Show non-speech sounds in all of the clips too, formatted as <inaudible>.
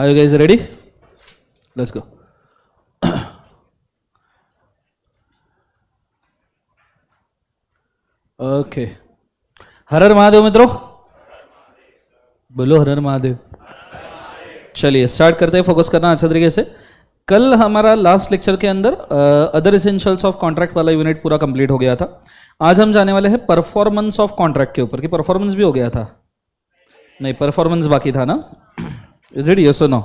Are you guys ready? Let's go. Okay हर हर महादेव मित्रों बोलो हर हर महादेव चलिए स्टार्ट करते हैं फोकस करना अच्छा तरीके से कल हमारा लास्ट लेक्चर के अंदर अदर इसेंशियल्स ऑफ कॉन्ट्रैक्ट वाला यूनिट पूरा कंप्लीट हो गया था आज हम जाने वाले हैं परफॉर्मेंस ऑफ कॉन्ट्रैक्ट के ऊपर कि परफॉर्मेंस भी हो गया था नहीं परफॉर्मेंस बाकी था ना इज इट यस नो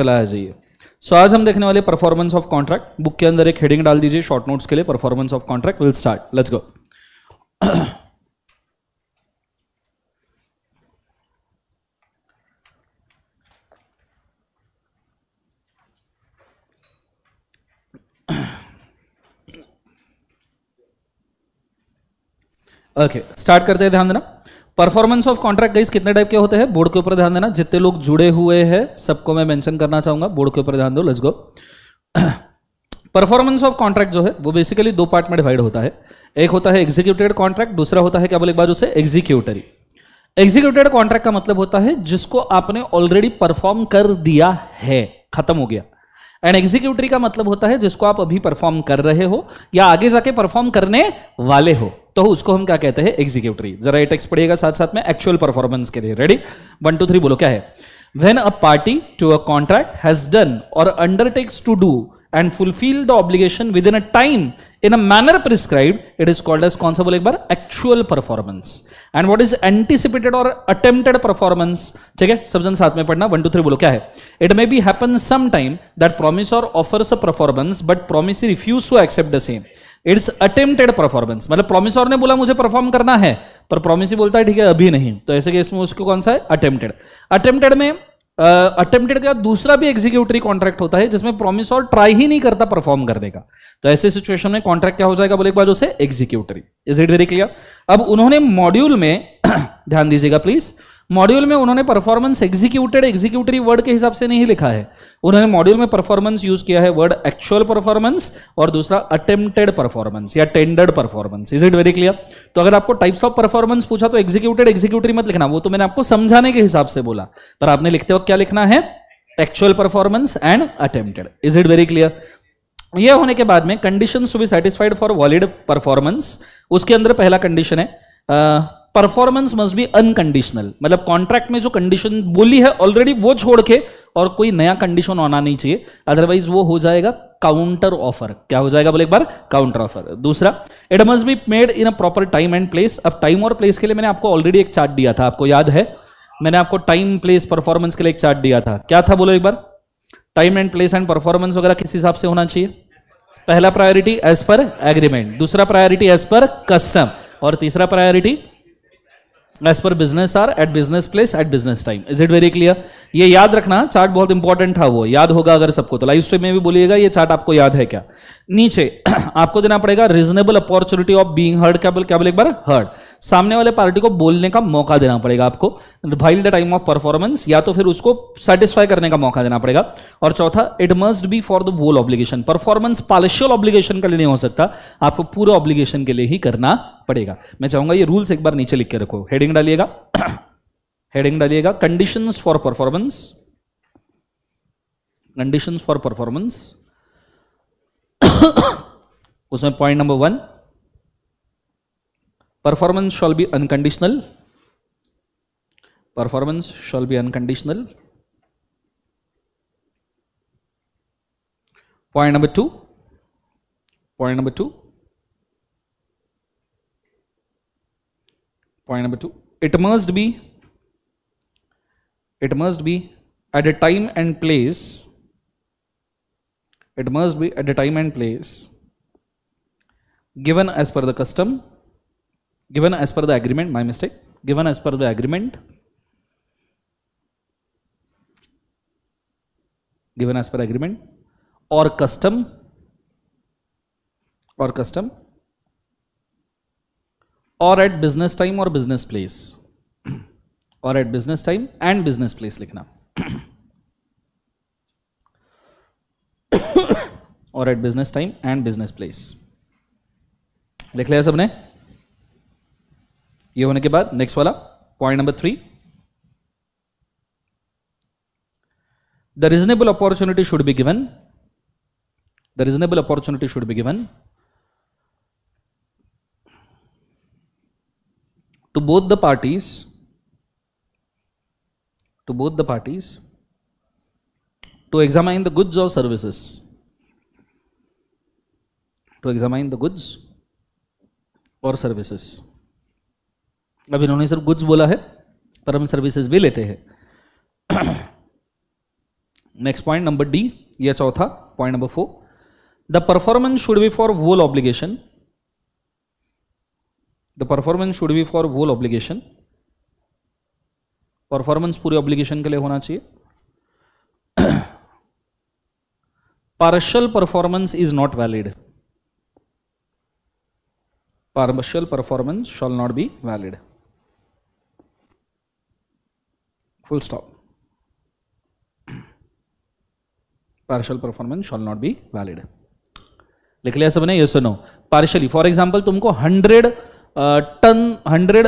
आ जाइए सो आज हम देखने वाले परफॉर्मेंस ऑफ कॉन्ट्रैक्ट बुक के अंदर एक हेडिंग डाल दीजिए शॉर्ट नोट्स के लिए performance of contract will start let's go okay okay, start करते हैं ध्यान देना परफॉर्मेंस ऑफ कॉन्ट्रैक्ट गाइस कितने टाइप के होते हैं बोर्ड के ऊपर ध्यान देना जितने लोग जुड़े हुए हैं सबको मैं मेंशन करना चाहूंगा बोर्ड के ऊपर ध्यान दो let's go performance of contract जो है वो बेसिकली दो पार्ट में डिवाइड होता है एक होता है एग्जीक्यूटेड कॉन्ट्रैक्ट दूसरा होता है क्या बोले एक बार उसे एग्जीक्यूटरी एग्जीक्यूटेड कॉन्ट्रैक्ट का मतलब होता है जिसको आपने ऑलरेडी परफॉर्म कर दिया है खत्म हो गया एंड एग्जीक्यूटरी का मतलब होता है जिसको आप अभी परफॉर्म कर रहे हो या आगे जाके परफॉर्म करने वाले हो तो उसको हम क्या कहते हैं एग्जीक्यूटरी जरा ये पढ़िएगा साथ साथ में एक्चुअल परफॉर्मेंस के लिए रेडी वन टू थ्री बोलो क्या है when a party to a contract has done और undertakes to do and fulfil the obligation within a time in a manner prescribe it is called as कौन सा बोले एक बार actual performance and what is anticipated और attempted performance ठीक है सब जन साथ में पढ़ना वन टू थ्री बोलो क्या है it may be happen some time that promise और offers a performance but promise refuse to accept the same it's attempted performance मतलब प्रोमिसर ने बोला मुझे परफॉर्म करना है पर प्रोमिस बोलता है ठीक है अभी नहीं तो ऐसे केस में उसको कौन सा है अटेम्प्टेड अटेम्प्टेड में अटेम्प्टेड uh, का दूसरा भी एग्जीक्यूटरी कॉन्ट्रैक्ट होता है जिसमें प्रोमिस और ट्राई ही नहीं करता परफॉर्म करने का तो ऐसे सिचुएशन में कॉन्ट्रैक्ट क्या हो जाएगा बोले एक बार उसे executory is it very clear अब उन्होंने मॉड्यूल में <coughs> ध्यान दीजिएगा प्लीज मॉड्यूल में उन्होंने परफॉर्मेंस एग्जीक्यूटेड एग्जीक्यूटरी वर्ड के हिसाब से नहीं लिखा है उन्होंने मॉड्यूल में परफॉर्मेंस यूज किया है वर्ड एक्चुअल परफॉर्मेंस और दूसरा अटेम्प्टेड परफॉर्मेंस या tendered performance is it very clear तो अगर आपको टाइप्स ऑफ परफॉर्मेंस पूछा तो एग्जीक्यूटेड एग्जीक्यूटरी मत लिखना वो तो मैंने आपको समझाने के हिसाब से बोला पर आपने लिखते वक्त क्या लिखना है actual performance and attempted is it very clear यह होने के बाद में condition to be satisfied for valid performance उसके अंदर पहला कंडीशन है परफॉर्मेंस मस्ट बी अनकंडीशनल मतलब कॉन्ट्रैक्ट में जो कंडीशन बोली है ऑलरेडी वो छोड़ के और कोई नया कंडीशन होना नहीं चाहिए अदरवाइज वो हो जाएगा काउंटर ऑफर क्या हो जाएगा बोले एक बार काउंटर ऑफर दूसरा it must be made in a proper time and place अब टाइम और प्लेस के लिए मैंने आपको ऑलरेडी एक चार्ट दिया था आपको याद है मैंने आपको टाइम प्लेस परफॉर्मेंस के लिए एक चार्ट दिया था क्या था बोलो एक बार time and place and performance वगैरह किस हिसाब से होना चाहिए पहला प्रायोरिटी एज पर एग्रीमेंट दूसरा प्रायोरिटी एज पर कस्टम और तीसरा priority as per business or at business place at business time is it very clear ये याद रखना चार्ट बहुत इंपॉर्टेंट था वो याद होगा अगर सबको तो लाइव स्ट्रीम में भी बोलिएगा ये चार्ट आपको याद है क्या नीचे <clears throat> आपको देना पड़ेगा reasonable opportunity of being heard क्या बोल क्या बोले एक बार हर्ड सामने वाले पार्टी को बोलने का मौका देना पड़ेगा आपको while the time of performance या तो फिर उसको सेटिस्फाई करने का मौका देना पड़ेगा और चौथा it must be for the whole obligation performance partial obligation के लिए नहीं हो सकता आपको पूरे ऑब्लिगेशन के लिए ही करना पड़ेगा मैं चाहूंगा ये रूल्स एक बार नीचे लिख के रखो हेडिंग डालिएगा हेडिंग <clears throat> डालिएगा condition for performance condition for performance उसमें point number one performance shall be unconditional performance shall be unconditional point number 2 point number 2 point number 2 it must be it must be at a time and place it must be at a time and place given as per the custom given as per the agreement my mistake given as per the agreement given as per agreement or custom or custom or at business time or business place or at business time and business place likhna or at business time and business place लिख लिया सबने ये होने के बाद next वाला point number three the reasonable opportunity should be given the reasonable opportunity should be given to both the parties to both the parties to examine the goods और services to examine the goods और services अब इन्होंने सिर्फ goods बोला है पर हम services भी लेते हैं नेक्स्ट पॉइंट नंबर डी या चौथा point number four the performance should be for whole obligation the performance should be for whole obligation performance पूरे ऑब्लिगेशन के लिए होना चाहिए partial performance is not valid partial performance shall not be valid full stop partial performance shall not be valid लिख लिया सबने yes no partially for example तुमको hundred ton hundred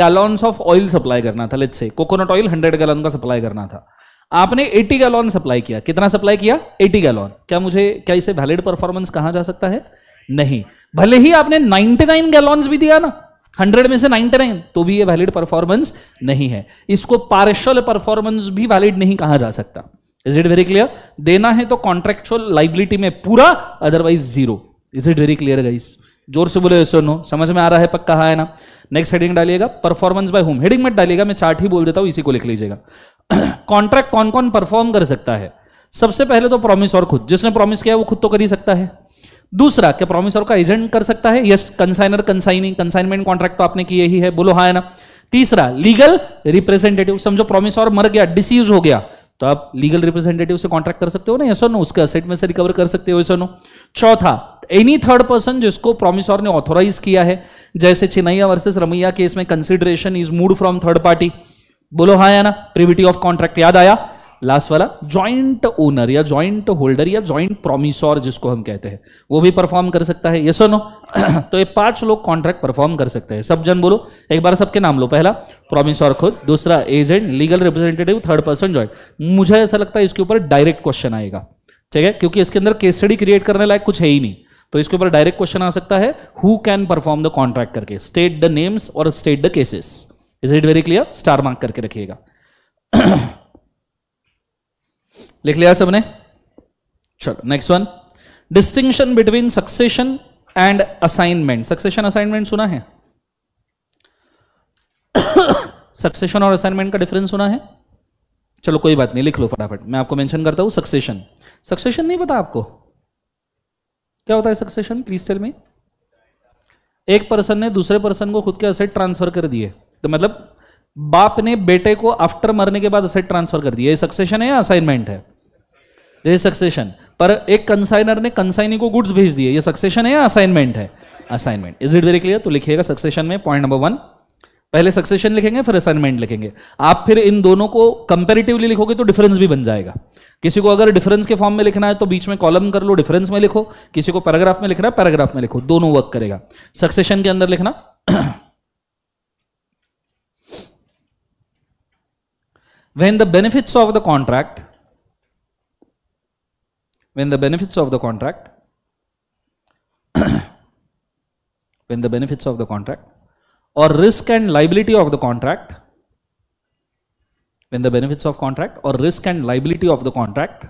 gallons of oil supply करना था let's say coconut oil hundred गैलॉन का supply करना था आपने 80 गैलॉन सप्लाई किया कितना सप्लाई किया 80 गैलॉन क्या मुझे क्या इसे वैलिड परफॉर्मेंस कहा जा सकता है नहीं भले ही आपने 99 गैलॉन्स भी दिया ना हंड्रेड में से नाइनटी नाइन तो भी ये वैलिड परफॉर्मेंस नहीं है इसको पार्शल परफॉर्मेंस भी वैलिड नहीं कहा जा सकता इज इट वेरी क्लियर देना है तो कॉन्ट्रेक्चुअल लाइबिलिटी में पूरा otherwise zero is it very clear guys जोर से बोले सुनो समझ में आ रहा है पक्का है ना नेक्स्ट हेडिंग डालिएगा परफॉर्मेंस बाय होम हेडिंग मत डालिएगा मैं चार्ट ही बोल देता हूं इसी को लिख लीजिएगा कॉन्ट्रैक्ट कौन कौन परफॉर्म कर सकता है सबसे पहले तो प्रॉमिस और खुद जिसने प्रॉमिस किया वो खुद तो कर ही सकता है दूसरा क्या प्रोमिसर का एजेंट कर सकता है yes consignor consigning consignment contract तो आपने किए ही है बोलो हाँ है ना तीसरा लीगल रिप्रेजेंटेटिव समझो प्रोमिसर मर गया डिसीज हो गया तो आप लीगल रिप्रेजेंटेटिव से कॉन्ट्रैक्ट कर सकते हो ना यस नो उसके असेट में से रिकवर कर सकते हो यस नो चौथा एनी थर्ड पर्सन जिसको प्रोमिसर ने ऑथोराइज किया है जैसे चिनैया वर्सेस रमैया केस में consideration is moved from third party बोलो हाँ या ना प्रिविटी ऑफ कॉन्ट्रैक्ट याद आया लास्ट वाला ज्वाइंट ओनर या ज्वाइंट होल्डर या ज्वाइंट प्रोमिसोर जिसको हम कहते हैं वो भी परफॉर्म कर सकता है ये सुनो <clears throat> तो ये पांच लोग कॉन्ट्रैक्ट परफॉर्म कर सकते हैं सब जन बोलो एक बार सबके नाम लो पहला प्रोमिसोर खुद दूसरा agent legal representative third person joint मुझे ऐसा लगता है इसके ऊपर डायरेक्ट क्वेश्चन आएगा ठीक है क्योंकि इसके अंदर केस स्टडी क्रिएट करने लायक कुछ है ही नहीं तो इसके ऊपर डायरेक्ट क्वेश्चन आ सकता है who can perform the contract करके स्टेट द नेम्स और state the cases is it very clear star mark करके रखिएगा <clears throat> लिख लिया सबने चलो next one distinction between succession and assignment succession assignment सुना है सक्सेशन <coughs> और असाइनमेंट का डिफरेंस सुना है चलो कोई बात नहीं लिख लो फटाफट मैं आपको मेंशन करता हूं सक्सेशन सक्सेशन नहीं पता आपको क्या होता है सक्सेशन प्लीज टेल में एक पर्सन ने दूसरे पर्सन को खुद के असेट ट्रांसफर कर दिए तो मतलब बाप ने बेटे को आफ्टर मरने के बाद असेट ट्रांसफर कर दिया ये सक्सेशन है या असाइनमेंट है तो ये सक्सेशन पर एक कंसाइनर ने कंसाइनी को गुड्स भेज दिए ये सक्सेशन है या असाइनमेंट है assignment is it very clear तो लिखिएगा सक्सेशन में पॉइंट नंबर वन पहले सक्सेशन लिखेंगे फिर असाइनमेंट लिखेंगे आप फिर इन दोनों को कंपेरेटिवली लिखोगे तो डिफरेंस भी बन जाएगा किसी को अगर डिफरेंस के फॉर्म में लिखना है तो बीच में कॉलम कर लो डिफरेंस में लिखो किसी को पैराग्राफ में लिखना है पैराग्राफ में लिखो दोनों वर्क करेगा सक्सेशन के अंदर लिखना when the benefits of the contract when the benefits of the contract <coughs> when the benefits of the contract or risk and liability of the contract when the benefits of contract or risk and liability of the contract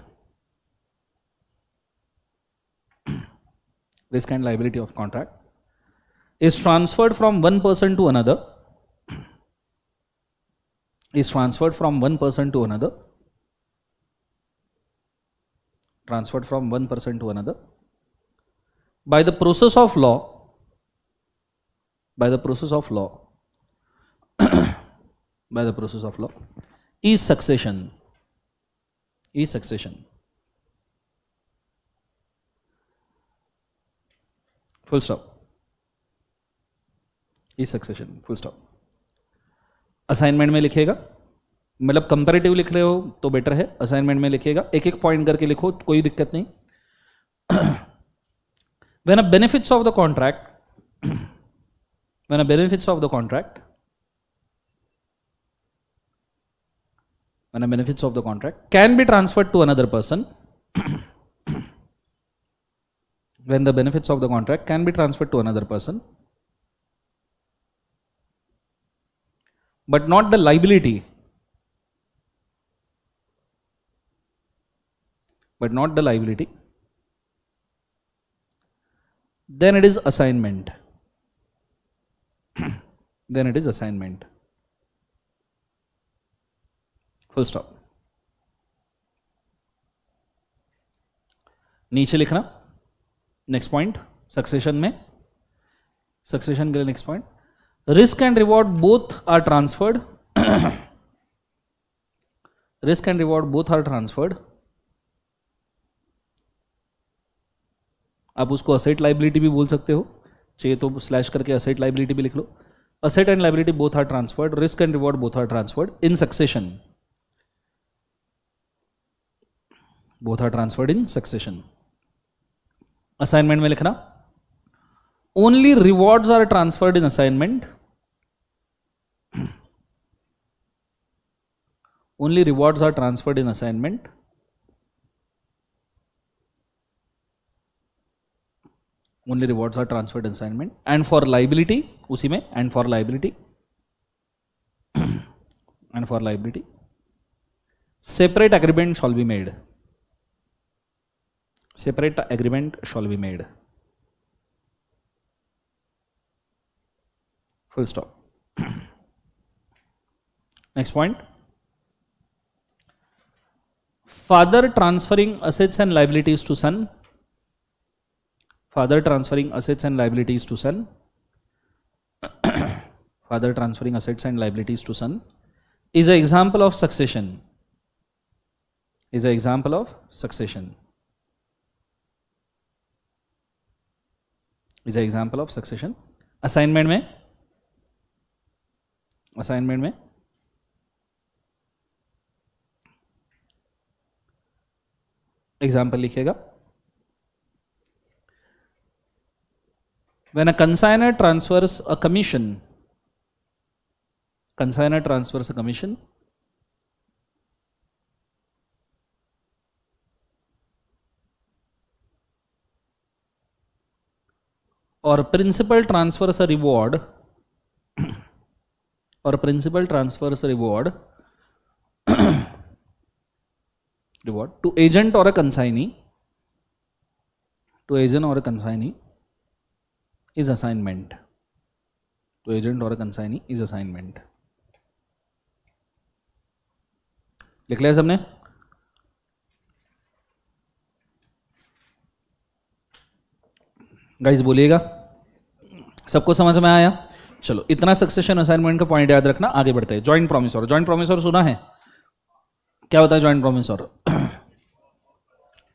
<coughs> risk and liability of contract is transferred from one person to another <coughs> is transferred from one person to another transferred from one person to another. By the process of law, by the process of law, by the process of law, is succession, is succession. Full stop. Is succession, full stop. assignment mein likhega मतलब comparative लिख रहे हो तो better है assignment में लिखिएगा एक एक पॉइंट करके लिखो कोई दिक्कत नहीं when a benefits of the contract when a benefits of the contract when a benefits of the contract can be transfer to another person when the benefits of the contract can be transfer to another person but not the liability but not the liability then it is assignment <clears throat> then it is assignment full stop नीचे लिखना next point succession में succession के लिए next point risk and reward both are transferred risk and reward both are transferred आप उसको asset liability भी बोल सकते हो चाहिए तो स्लैश करके असेट लाइबिलिटी भी लिख लो asset and liability both are transferred risk and reward both are transferred in succession both are transferred in succession assignment में लिखना only rewards are transferred in assignment only rewards are transferred in assignment only rewards are transferred assignment and for liability usi में and for liability <clears throat> and for liability separate agreement shall be made separate agreement shall be made full stop <clears throat> next point father transferring assets and liabilities to son father transferring assets and liabilities to son <coughs> father transferring assets and liabilities to son is an example of succession is an example of succession is an example of succession Assignment? में Assignment? में Example. लिखिएगा When a consignor transfers a commission, consignor transfers a commission, or principal transfers a reward, or principal transfers a reward, <coughs> reward to agent or a consignee, to agent or a consignee, is assignment तो agent और consignee is assignment लिख लिया सबने guys बोलिएगा सबको समझ में आया चलो इतना सक्सेशन असाइनमेंट का पॉइंट याद रखना आगे बढ़ते हैं जॉइंट प्रोमिस जॉइंट प्रोमिस सुना है क्या होता है जॉइंट प्रोमिस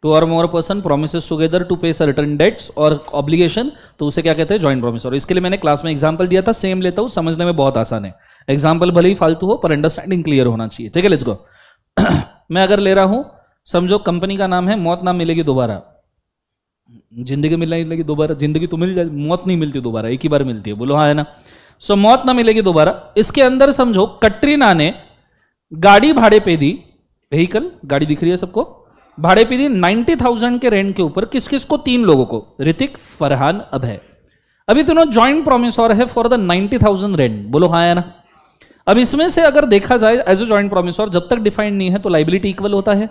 टू और more person promise together to pay certain debts और ऑब्लिगेशन तो उसे क्या कहते हैं ज्वाइंट प्रोमिस और इसके लिए मैंने क्लास में एग्जाम्पल दिया था सेम लेता हूँ समझने में बहुत आसान है एग्जाम्पल भले ही फालतू हो पर अंडरस्टैंडिंग क्लियर होना चाहिए ठीक है लेट्स गो <clears throat> मैं अगर ले रहा हूँ समझो कंपनी का नाम है मौत ना मिलेगी दोबारा जिंदगी मिलना मिलेगी दोबारा जिंदगी तो मिल जाए मौत नहीं मिलती दोबारा एक ही बार मिलती है बोलो हाँ है ना सो मौत ना मिलेगी दोबारा इसके अंदर समझो कटरीना ने गाड़ी भाड़े पे दी व्हीकल गाड़ी दिख रही है सबको भाड़े पे दी नाइनटी थाउजेंड के रेंट के ऊपर किस किस को तीन लोगों को ऋतिक फरहान अभय अभी तीनों ज्वाइंट प्रोमिसोर है for the ninety thousand rent बोलो हाँ या ना अब इसमें से अगर देखा जाए एज ए ज्वाइंट प्रोमिसोर जब तक डिफाइंड नहीं है तो लाइबिलिटी इक्वल होता है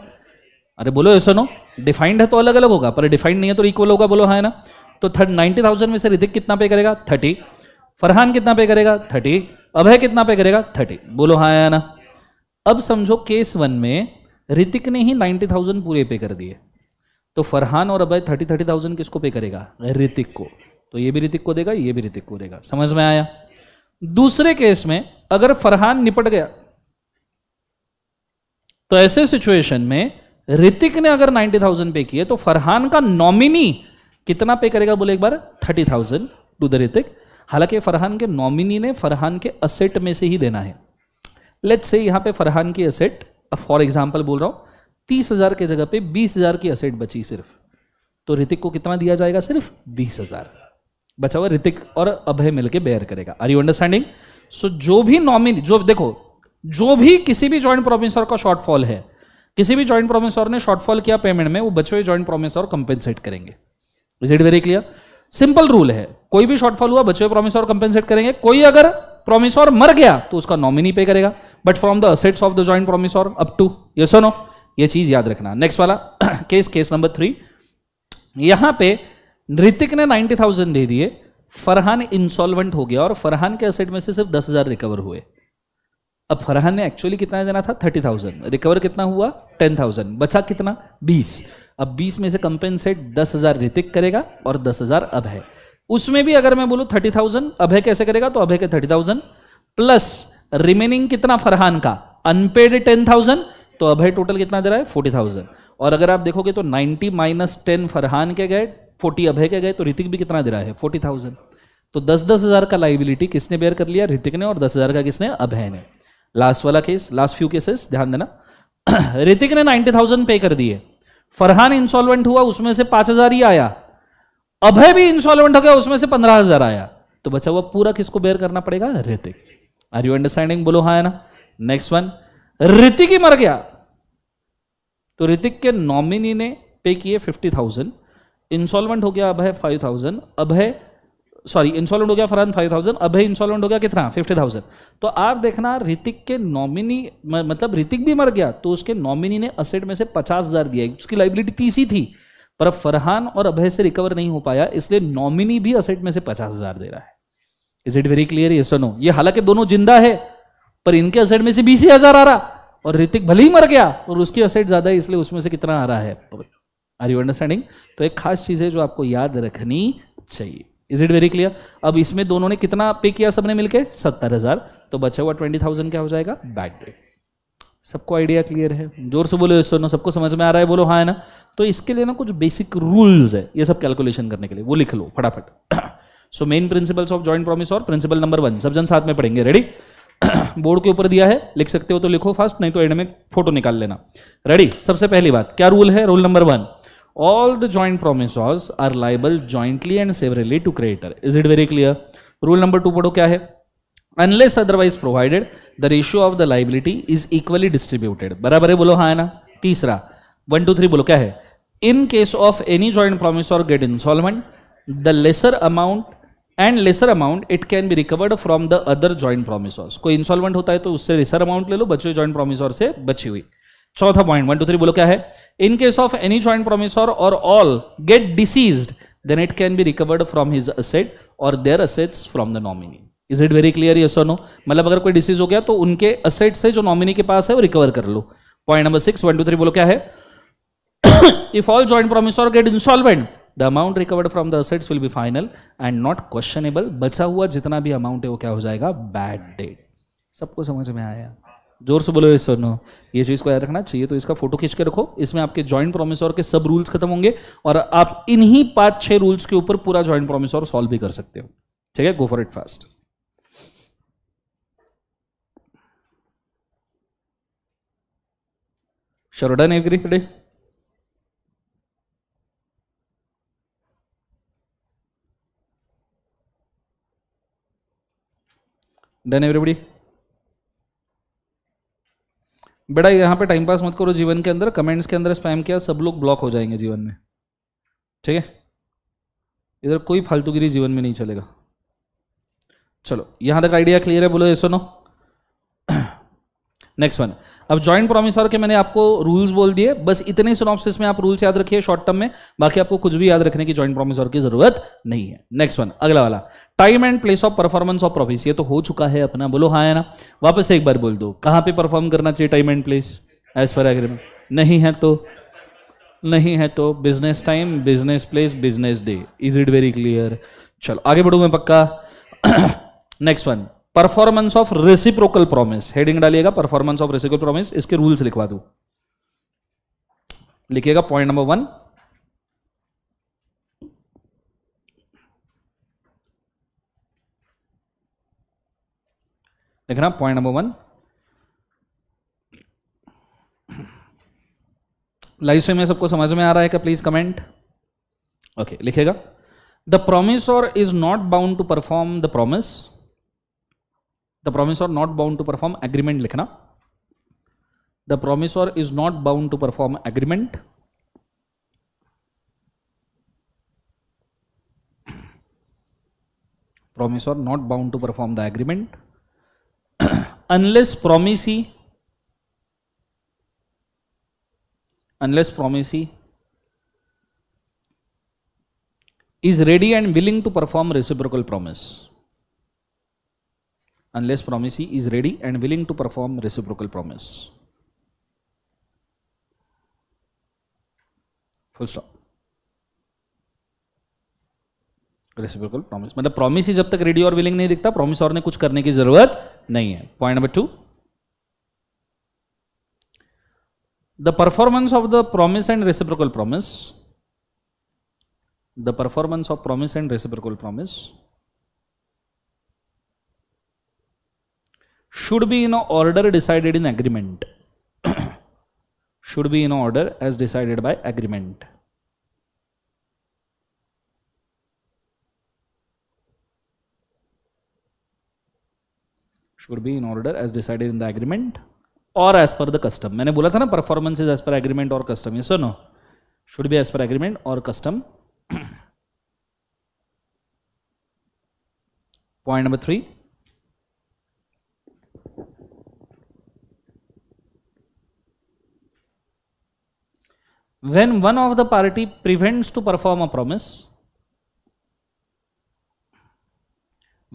अरे बोलो ऐसा नो डिफाइंड है तो अलग अलग होगा पर डिफाइंड नहीं है तो इक्वल होगा बोलो हाँ ना तो थर्ड नाइनटी थाउजेंड में से ऋतिक कितना पे करेगा थर्टी फरहान कितना पे करेगा थर्टी अभय कितना पे करेगा थर्टी बोलो हाँ ना अब समझो केस वन में ऋतिक ने ही नाइन्टी थाउजेंड पूरे पे कर दिए तो फरहान और अभय थर्टी थर्टी थाउजेंड किसको पे करेगा ऋतिक को तो ये भी ऋतिक को देगा ये भी ऋतिक को देगा समझ में आया दूसरे केस में अगर फरहान निपट गया तो ऐसे सिचुएशन में ऋतिक ने अगर नाइन्टी थाउजेंड पे किए तो फरहान का नॉमिनी कितना पे करेगा बोले एक बार thirty thousand to the Hrithik हालांकि फरहान के नॉमिनी ने फरहान के असेट में से ही देना है लेट्स से यहां पे फरहान की असेट फॉर एग्जाम्पल बोल रहा हूँ तीस हजार के जगह पे बीस हजार की असेट बची सिर्फ तो ऋतिक को कितना दिया जाएगा सिर्फ बीस हजार बचा हुआ ऋतिक और अभय मिलके बेयर करेगा आर यू अंडरस्टैंडिंग सो जो भी नॉमिनी जो देखो जो भी किसी भी ज्वाइंट प्रोफेसर का शॉर्टफॉल है किसी भी ज्वाइंट प्रोफेसर ने शॉर्टफॉल किया पेमेंट में वो बचे हुए ज्वाइंट प्रोफेसर कंपेंसेट करेंगे is it very clear simple rule है कोई भी शॉर्टफॉल हुआ बचे हुए प्रोमिसर कंपेंसेट करेंगे कोई अगर प्रोमिसर मर गया तो उसका नॉमिनी पे करेगा but from the assets of the joint promisor up to so no ये चीज याद रखना नेक्स्ट वाला केस केस नंबर थ्री यहां पे ऋतिक ने नाइनटी थाउजेंड दे दिए फरहान इंसॉल्वेंट हो गया और फरहान के असेट में से सिर्फ दस हजार रिकवर हुए अब फरहान ने एक्चुअली कितना देना था थर्टी थाउजेंड रिकवर कितना हुआ टेन थाउजेंड बचा कितना बीस अब बीस में से कंपेंसेट दस हजार ऋतिक करेगा और दस हजार अभय उसमें भी अगर मैं बोलू थर्टी थाउजेंड अभय कैसे करेगा तो अभय के थर्टी थाउजेंड प्लस रिमेनिंग कितना फरहान का अनपेड टेन थाउजेंड तो अभय टोटल कितना दे रहा है फोर्टी थाउजेंड और अगर आप देखोगे तो नाइनटी माइनस टेन फरहान के गए फोर्टी अभय के गए तो ऋतिक भी कितना दे रहा है फोर्टी थाउजेंड तो दस दस हजार का लाइबिलिटी किसने बेयर कर लिया ऋतिक ने और दस हजार का किसने अभय ने लास्ट वाला केस लास्ट फ्यू केसेस ध्यान देना <clears throat> ऋतिक ने नाइनटी थाउजेंड पे कर दिए फरहान इंसॉल्वेंट हुआ उसमें से पांच हजार ही आया अभय भी इंसॉल्वेंट हो गया उसमें से पंद्रह हजार आया तो बचा हुआ पूरा किसको बेयर करना पड़ेगा ऋतिक आर यू अंडरस्टैंडिंग बोलो हाँ है ना नेक्स्ट वन ऋतिक ही मर गया तो ऋतिक के नॉमिनी ने पे किए फिफ्टी थाउजेंड इंस्टॉलमेंट हो गया अब है फाइव थाउजेंड अब है सॉरी इंस्टॉलमेंट हो गया फरहान फाइव थाउजेंड अब है इंस्टॉलमेंट हो गया कितना फिफ्टी थाउजेंड तो आप देखना ऋतिक के नॉमिनी मतलब ऋतिक भी मर गया तो उसके नॉमिनी ने असेट में से पचास हजार दिया उसकी लाइबिलिटी तीस ही थी पर अब फरहान और अभय से रिकवर नहीं हो पाया इसलिए नॉमिनी भी असेट में से पचास हजार दे रहा है इज इट वेरी क्लियर ये सुनो ये हालांकि दोनों जिंदा है पर इनके असेट में से बीस हजार आ रहा और ऋतिक भले ही मर गया और उसकी असेट ज्यादा है इसलिए उसमें से कितना आ रहा है आर यू अंडरस्टैंडिंग तो एक खास चीज है जो आपको याद रखनी चाहिए इज इट वेरी क्लियर अब इसमें दोनों ने कितना पे किया सबने मिलकर सत्तर हजार तो बचा हुआ ट्वेंटी थाउजेंड क्या हो जाएगा बैड डेट सबको आइडिया क्लियर है जोर से बोलो सुनो सबको समझ में आ रहा है बोलो हाँ है ना तो इसके लिए ना कुछ बेसिक रूल्स है ये सब कैलकुलेशन करने के लिए वो लिख लो फटाफट so main principles of joint promise और प्रिंसिपल नंबर वन सब जन साथ में पढ़ेंगे रेडी बोर्ड <clears throat> के ऊपर दिया है लिख सकते हो तो लिखो फर्स्ट नहीं तो एंड में फोटो निकाल लेना रेडी सबसे पहली बात क्या रूल है rule number one all the joint promise are liable jointly and severally to creditor is it very clear rule number two पढ़ो क्या है unless otherwise provided the ratio of the liability is equally distributed बराबर है बोलो हाँ ना तीसरा one two three बोलो क्या है in case of any joint promise or get instalment the lesser amount and lesser amount it can be recovered from the other joint promisors कोई इंसॉल्वेंट होता है तो उससे लेसर अमाउंट ले लो बचे ज्वाइंट प्रोमिसोर से बची हुई चौथा पॉइंट वन टू थ्री बोलो क्या है in case of any joint promisor or all get disease then it can be recovered from his asset or their assets from the nominee is it very clear yes और no मतलब अगर कोई disease हो गया तो उनके asset से जो नॉमिनी के पास है वो रिकवर कर लो point number six one two three बोलो क्या है if all joint promisor get instalment the amount recovered from the assets will be final and not questionable बचा हुआ जितना भी अमाउंट है वो क्या हो जाएगा बैड डेट सबको समझ में आया जोर से बोलो ये सुनो ये चीज़ को याद रखना चाहिए तो इसका फोटो खींच के रखो इसमें आपके जॉइंट प्रोमिसोर के सब रूल्स खत्म होंगे और आप इन्हीं पांच छह रूल्स के ऊपर पूरा जॉइंट प्रोमिसोर सॉल्व भी कर सकते हो ठीक है गो फॉर इट फास्ट ने एग्री everybody. डन एवरीबडी बेटा यहाँ पे टाइम पास मत करो जीवन के अंदर कमेंट्स के अंदर स्पैम किया सब लोग ब्लॉक हो जाएंगे जीवन में ठीक है इधर कोई फालतूगिरी जीवन में नहीं चलेगा चलो यहाँ तक आइडिया क्लियर है बोलो ये सुनो नेक्स्ट <clears throat> वन अब जॉइंट प्रोमिसर के मैंने आपको रूल्स बोल दिए बस इतने सिनॉप्सिस में आप रूल्स याद रखिए शॉर्ट टर्म में बाकी आपको कुछ भी याद रखने की जॉइंट प्रोमिसर की जरूरत नहीं है नेक्स्ट वन अगला वाला time and place of performance of promise ये तो हो चुका है अपना बोलो हाँ है ना वापस एक बार बोल दो कहाँ पे परफॉर्म करना चाहिए time and place as per agreement नहीं है तो नहीं है तो business time business place business day is it very clear चलो आगे बढ़ू मैं पक्का next one performance of reciprocal promise heading डालिएगा परफॉर्मेंस ऑफ रेसिप्रोकल प्रॉमिस इसके रूल्स लिखवा दू लिखिएगा पॉइंट नंबर वन देखना पॉइंट नंबर वन लाइफ में सबको समझ में आ रहा है क्या प्लीज कमेंट ओके लिखेगा the promisor is not bound to perform the promise the promisor not bound to perform agreement लिखना the promisor is not bound to perform agreement promisor not bound to perform the agreement unless promisee unless promisee is ready and willing to perform reciprocal promise unless promisee is ready and willing to perform reciprocal promise full stop reciprocal promise मतलब promise ही जब तक ready और willing नहीं दिखता promise और ने कुछ करने की जरूरत नहीं है point number two the performance of the promise and reciprocal promise the performance of promise and reciprocal promise should be in order decided in agreement should be in order as decided by agreement should be in order as decided in the agreement or as per the custom मैंने बोला था ना performance is as per agreement or custom yes or no should be as per agreement or custom point number three when one of the party prevents to perform a promise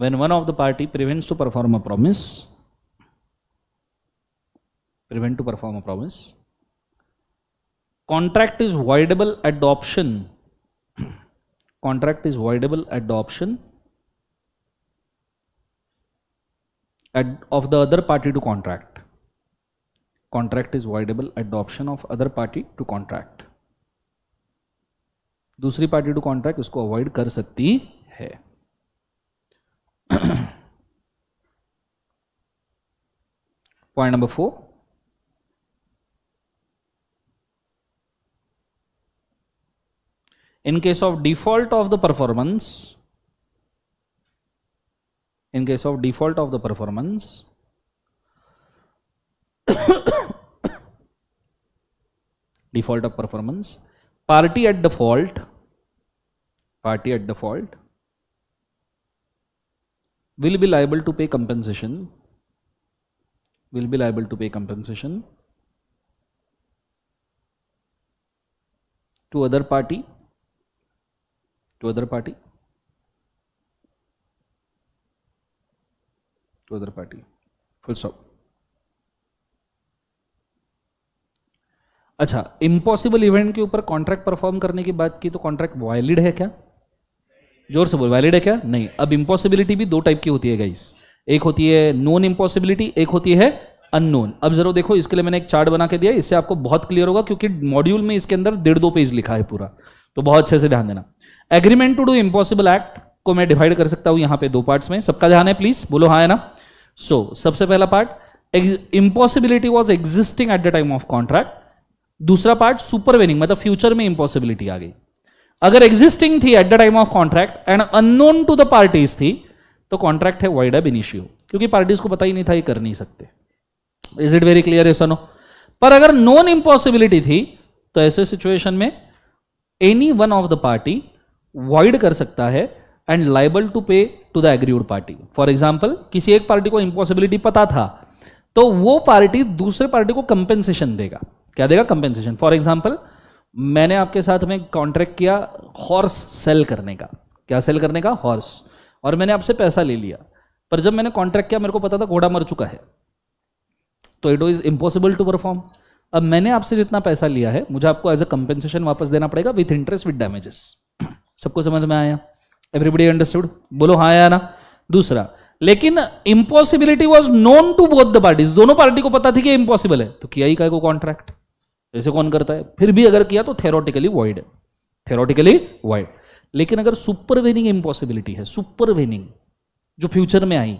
when one of the party prevents to perform a promise, prevent to perform a promise, contract is voidable at the option, contract is voidable at the option at, of the other party to contract. Contract is voidable at the option of other party to contract. दूसरी party to contract उसको avoid कर सकती है <clears throat> Point number four. In case of default of the performance, in case of default of the performance, <coughs> default of performance, party at default, party at default. will be liable to pay compensation will be liable to pay compensation to other party to other party to other party full stop अच्छा impossible event के ऊपर contract perform करने की बात की तो contract वॉयलिड है क्या जोर से बोल वैलिड है क्या नहीं अब इम्पॉसिबिलिटी भी दो टाइप की होती है गाइस एक होती है नोन इम्पॉसिबिलिटी एक होती है अननोन अब जरूर देखो इसके लिए मैंने एक चार्ट बना के दिया इससे आपको बहुत क्लियर होगा क्योंकि मॉड्यूल में इसके अंदर डेढ़ दो पेज लिखा है पूरा तो बहुत अच्छे से ध्यान देना agreement to do impossible act को मैं डिवाइड कर सकता हूं यहां पे दो पार्ट्स में सबका ध्यान है प्लीज बोलो हाँ है ना सो so, सबसे पहला part impossibility was existing at the time of contract दूसरा पार्ट सुपरवेनिंग मतलब फ्यूचर में इम्पॉसिबिलिटी आ गई अगर एग्जिस्टिंग थी at the time of contract and unknown to the parties थी तो कॉन्ट्रैक्ट है वाइड अब इनिशियो क्योंकि पार्टीज को पता ही नहीं था ये कर नहीं सकते इज इट वेरी क्लियर है सनो पर अगर नॉन इम्पॉसिबिलिटी थी तो ऐसे सिचुएशन में any one of the party void कर सकता है and liable to pay to the agreed party for example किसी एक पार्टी को इम्पॉसिबिलिटी पता था तो वो पार्टी दूसरे पार्टी को कंपेंसेशन देगा क्या देगा कंपेंसेशन फॉर एग्जाम्पल मैंने आपके साथ में कॉन्ट्रैक्ट किया हॉर्स सेल करने का क्या सेल करने का हॉर्स और मैंने आपसे पैसा ले लिया पर जब मैंने कॉन्ट्रैक्ट किया मेरे को पता था घोड़ा मर चुका है तो it is impossible to perform अब मैंने आपसे जितना पैसा लिया है मुझे आपको एज अ कंपेंसेशन वापस देना पड़ेगा विथ इंटरेस्ट विथ डैमेजेस सबको समझ में आया एवरीबडी अंडरस्टूड बोलो हाँ आया ना दूसरा लेकिन impossibility was known to both the parties दोनों पार्टी को पता थी कि इम्पॉसिबल है तो किया ही का कॉन्ट्रैक्ट ऐसे कौन करता है फिर भी अगर किया तो थेरोटिकली वाइड है थेरोटिकली वाइड लेकिन अगर सुपरवेनिंग इम्पॉसिबिलिटी है सुपरवेनिंग जो फ्यूचर में आई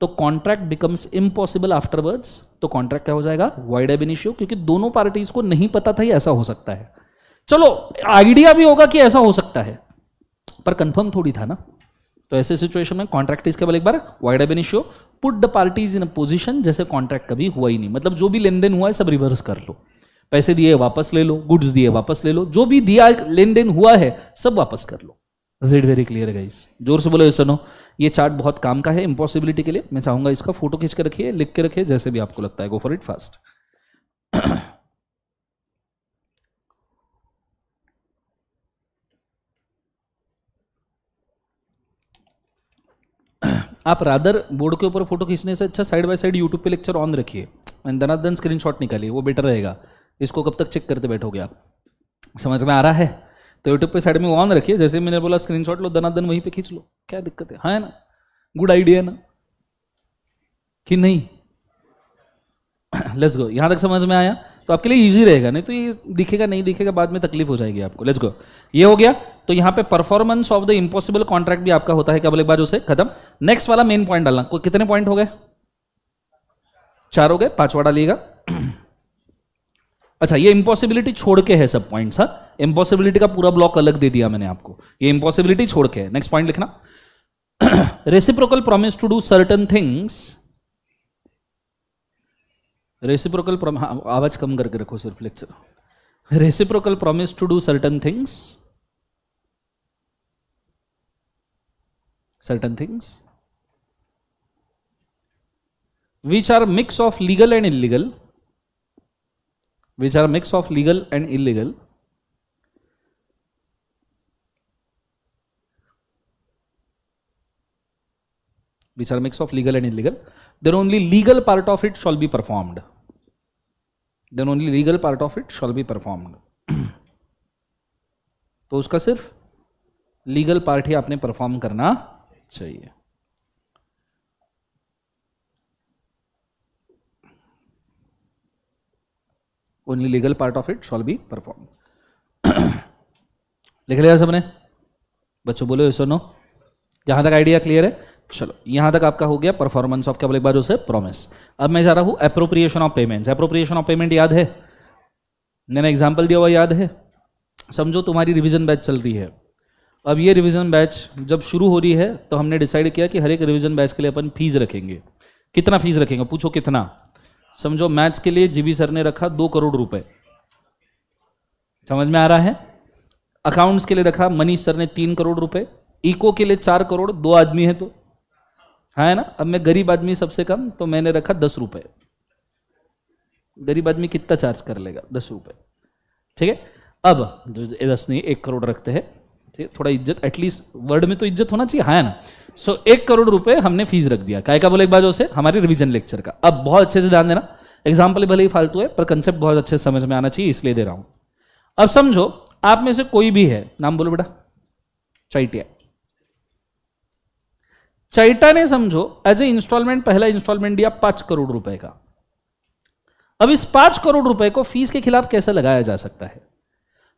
तो कॉन्ट्रैक्ट बिकम्स इम्पॉसिबल आफ्टरवर्ड्स तो कॉन्ट्रैक्ट क्या हो जाएगा वाइड इनिशियो क्योंकि दोनों पार्टीज को नहीं पता था ये ऐसा हो सकता है चलो आइडिया भी होगा कि ऐसा हो सकता है पर कंफर्म थोड़ी था ना तो ऐसे सिचुएशन में कॉन्ट्रैक्ट इसके केवल एक बार void initio put the parties in a position जैसे कॉन्ट्रैक्ट कभी हुआ ही नहीं मतलब जो भी लेन देन हुआ है सब रिवर्स कर लो पैसे दिए वापस ले लो गुड्स दिए वापस ले लो जो भी दिया लेन देन हुआ है सब वापस कर लो इट वेरी क्लियर है गाइस जोर से बोलो ये सुनो ये चार्ट बहुत काम का है इम्पॉसिबिलिटी के लिए मैं चाहूंगा इसका फोटो खींच के रखिए लिख के रखिए जैसे भी आपको लगता है गो फॉर इट फास्ट आप रादर बोर्ड के ऊपर फोटो खींचने से अच्छा साइड बाय साइड यूट्यूब पे लेक्चर ऑन रखिए एंड दनादन स्क्रीन निकालिए वो बेटर रहेगा इसको कब तक चेक करते बैठोगे आप समझ में आ रहा है तो यूट्यूब पे साइड में ऑन रखिए जैसे मैंने बोला स्क्रीनशॉट लो दनादन वहीं पे खींच लो क्या दिक्कत है हाँ ना गुड आइडिया ना कि नहीं लेट्स गो यहां तक समझ में आया तो आपके लिए इजी रहेगा नहीं तो ये दिखेगा नहीं दिखेगा बाद में तकलीफ हो जाएगी आपको लेट्स गो ये हो गया तो यहां पे performance of the impossible contract भी आपका होता है क्या बोले एक बार उसे खत्म नेक्स्ट वाला मेन पॉइंट डालना कितने पॉइंट हो गए चार हो गए पांचवा डालिएगा अच्छा ये इम्पॉसिबिलिटी छोड़ के है सब पॉइंट सर इम्पॉसिबिलिटी का पूरा ब्लॉक अलग दे दिया मैंने आपको ये इम्पॉसिबिलिटी छोड़ के है नेक्स्ट पॉइंट लिखना reciprocal promise to do certain things reciprocal आवाज कम करके रखो सिर्फ lecture reciprocal promise to do certain things certain things which are mix of legal and illegal which are a mix of legal and illegal. which are a mix of legal and illegal, then only legal part of it shall be performed. Then only legal part of it shall be performed. तो उसका सिर्फ legal part ही आपने perform करना चाहिए only legal part of it shall be perform लिख लिया सबने बच्चों बोलो यस नो यहां तक आइडिया क्लियर है चलो यहां तक आपका हो गया परफॉर्मेंस ऑफ क्या बोले एक प्रॉमिस अब मैं जा रहा हूँ appropriation of payments appropriation of payment याद है मैंने एग्जाम्पल दिया हुआ याद है समझो तुम्हारी रिविजन बैच चल रही है अब ये रिविजन बैच जब शुरू हो रही है तो हमने डिसाइड किया कि हर एक रिविजन बैच के लिए अपन फीस रखेंगे कितना फीस रखेंगे पूछो कितना समझो मैच के लिए जीबी सर ने रखा दो करोड़ रुपए समझ में आ रहा है अकाउंट्स के लिए रखा मनीष सर ने तीन करोड़ रुपए इको के लिए चार करोड़ दो आदमी है तो है ना अब मैं गरीब आदमी सबसे कम तो मैंने रखा दस रुपए गरीब आदमी कितना चार्ज कर लेगा दस रुपए ठीक है अब दस नहीं एक करोड़ रखते हैं ठीक थोड़ा इज्जत एटलीस्ट वर्ड में तो इज्जत होना चाहिए हाँ ना सो so, एक करोड़ रुपए हमने फीस रख दिया काय का बोले एक बार से हमारे रिविजन लेक्चर का अब बहुत अच्छे से ध्यान देना एग्जाम्पल भले ही फालतू है पर कंसेप्ट बहुत अच्छे समझ में आना चाहिए इसलिए दे रहा हूं अब समझो आप में से कोई भी है नाम बोलो बेटा चैटिया चैटा ने समझो एज ए इंस्टॉलमेंट पहला इंस्टॉलमेंट दिया पांच करोड़ रुपए का अब इस पांच करोड़ रुपए को फीस के खिलाफ कैसे लगाया जा सकता है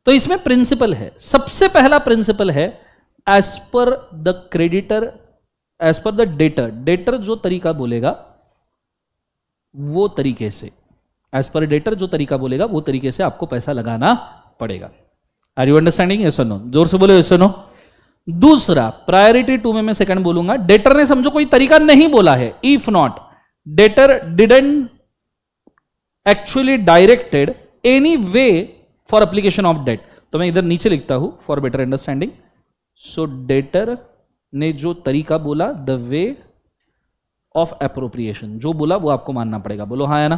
तो इसमें प्रिंसिपल है सबसे पहला प्रिंसिपल है as per the creditor as per the debtor debtor जो तरीका बोलेगा वो तरीके से एज पर डेटर जो तरीका बोलेगा वो तरीके से आपको पैसा लगाना पड़ेगा आर यू अंडरस्टैंडिंग ये सुनो जोर से बोलो ये सुनो दूसरा प्रायोरिटी टू में मैं सेकंड बोलूंगा डेटर ने समझो कोई तरीका नहीं बोला है if not debtor didn't actually directed any way for application of debt तो मैं इधर नीचे लिखता हूं for better understanding so debtor ने जो तरीका बोला द वे ऑफ अप्रोप्रिएशन जो बोला वो आपको मानना पड़ेगा बोलो हाँ है ना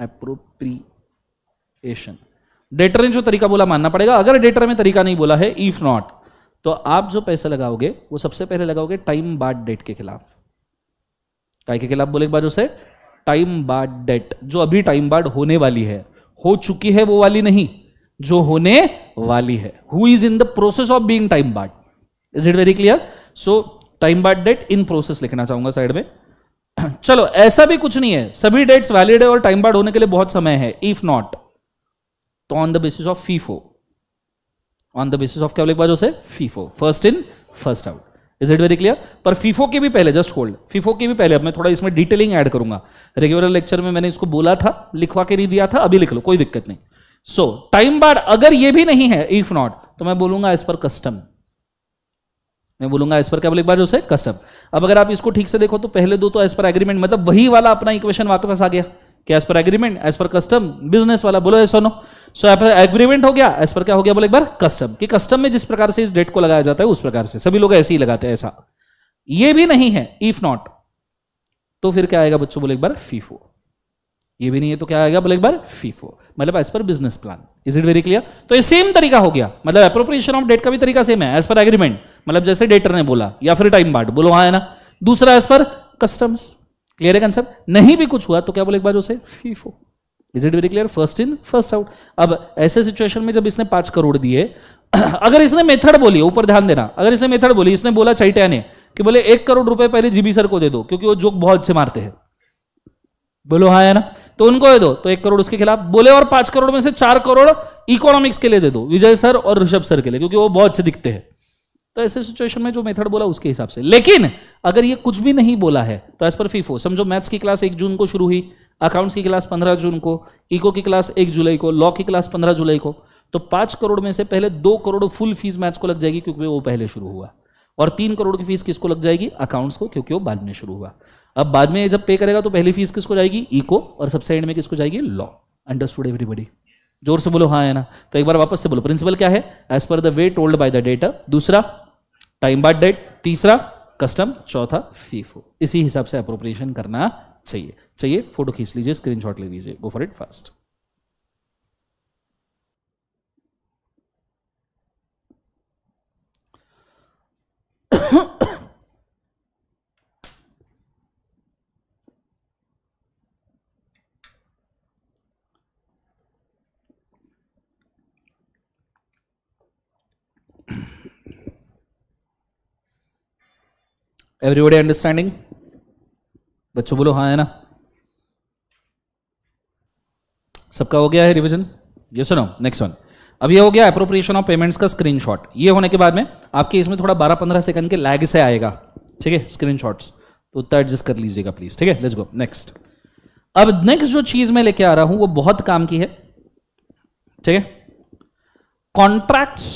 अप्रोप्रिएशन डेटर ने जो तरीका बोला मानना पड़ेगा अगर डेटर में तरीका नहीं बोला है इफ नॉट तो आप जो पैसा लगाओगे वो सबसे पहले लगाओगे टाइम बाड डेट के खिलाफ काय के खिलाफ बोले एक बार उसे टाइम बाट डेट जो अभी टाइम बाड होने वाली है हो चुकी है वो वाली नहीं जो होने वाली है who is in the process of being time barred is it very clear so time barred debt in process लिखना चाहूंगा साइड में <clears throat> चलो ऐसा भी कुछ नहीं है सभी डेट्स वैलिड है और टाइम बार्ड होने के लिए बहुत समय है इफ नॉट तो on the basis of FIFO on the basis of क्या लिखवा जो से FIFO first in first out is it very clear पर फीफो के भी पहले जस्ट होल्ड फीफो के भी पहले अब मैं थोड़ा इसमें डिटेलिंग ऐड करूंगा रेगुलर लेक्चर में मैंने इसको बोला था लिखवा के नहीं दिया था अभी लिख लो कोई दिक्कत नहीं सो टाइम बार अगर ये भी नहीं है इफ नॉट तो मैं बोलूंगा इस पर कस्टम मैं बोलूंगा इस पर क्या एक बार जो है कस्टम अब अगर आप इसको ठीक से देखो तो पहले दो तो एज पर एग्रीमेंट मतलब वही वाला अपना इक्वेशन वापस आ गया कि as per agreement as per custom business वाला बोलो ऐसा नो सो एग्रीमेंट हो गया एस पर क्या हो गया बोले एक बार कस्टम कि कस्टम में जिस प्रकार से इस डेट को लगाया जाता है उस प्रकार से सभी लोग ऐसे ही लगाते हैं ऐसा ये भी नहीं है इफ नॉट तो फिर क्या आएगा बच्चों बोले एक बार फीफो ये भी नहीं है तो क्या आएगा बोले एक बार फीफो मतलब as per business plan is it very clear तो ये सेम तरीका हो गया मतलब अप्रोप्रिएशन ऑफ डेट का भी तरीका सेम है एज पर एग्रीमेंट मतलब जैसे डेटर ने बोला या फिर टाइम बाट बोलो हाँ है ना दूसरा एज पर कस्टम्स क्लियर है कंसेप्ट नहीं भी कुछ हुआ तो क्या बोले एक बार उसे FIFO is it very clear first in first out अब ऐसे सिचुएशन में जब इसने पांच करोड़ दिए <clears throat> अगर इसने मेथड बोली ऊपर ध्यान देना अगर इसने मेथड बोली इसने बोला चैटिया ने कि बोले एक करोड़ रुपए पहले जीबी सर को दे दो क्योंकि वो जोक बहुत अच्छे मारते हैं बोलो हाँ है ना तो उनको दे दो तो एक करोड़ उसके खिलाफ बोले और पांच करोड़ में से चार करोड़ इकोनॉमिक्स के लिए दे दो विजय सर और ऋषभ सर के लिए क्योंकि वो बहुत अच्छे दिखते हैं तो ऐसे सिचुएशन में जो मेथड बोला उसके हिसाब से लेकिन अगर ये कुछ भी नहीं बोला है तो एज पर फीफो समझो मैथ्स की क्लास एक जून को शुरू हुई अकाउंट्स की क्लास 15 जून को इको की क्लास 1 जुलाई को लॉ की क्लास 15 जुलाई को तो पांच करोड़ में से पहले दो करोड़ फुल फीस मैथ्स को लग जाएगी क्योंकि वो पहले शुरू हुआ और तीन करोड़ की फीस किसको लग जाएगी अकाउंट्स को क्योंकि वो बाद में शुरू हुआ अब बाद में जब पे करेगा तो पहली फीस किसको जाएगी इको और सबसे एंड में किसको जाएगी लॉ अंडरस्टूड एवरीबडी जोर से बोलो हाँ है ना तो एक बार वापस से बोलो प्रिंसिपल क्या है as per the way told by the debtor दूसरा टाइम बाय डेट तीसरा कस्टम चौथा फीफो इसी हिसाब से अप्रोप्रिएशन करना चाहिए चाहिए फोटो खींच लीजिए स्क्रीनशॉट ले लीजिए go for it fast everybody understanding बच्चों बोलो हाँ है ना सबका हो गया है रिविजन ये सुनो नेक्स्ट वन अब ये हो गया अप्रोप्रिएशन ऑफ पेमेंट्स का स्क्रीनशॉट ये होने के बाद में आपके इसमें थोड़ा 12-15 सेकंड के लैग से आएगा ठीक है स्क्रीनशॉट्स तो उतना एडजस्ट कर लीजिएगा प्लीज ठीक है लेट्स गो नेक्स्ट अब नेक्स्ट जो चीज मैं लेके आ रहा हूं वो बहुत काम की है ठीक है contracts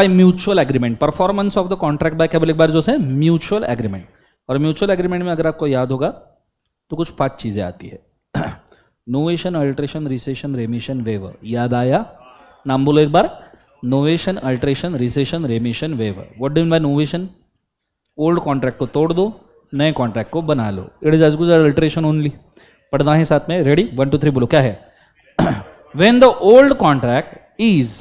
by mutual agreement performance of the contract by केवल एक बार जो है म्यूचुअल एग्रीमेंट और म्यूचुअल एग्रीमेंट में अगर आपको याद होगा तो कुछ पांच चीज़ें आती है novation alteration rescission remission waiver याद आया नाम बोलो एक बार novation alteration rescission remission waiver what do by novation old contract को तोड़ दो नए कॉन्ट्रैक्ट को बना लो इट इज एज गुज अल्ट्रेशन ओनली पढ़ना है साथ में रेडी वन टू थ्री बोलो क्या है when the old contract is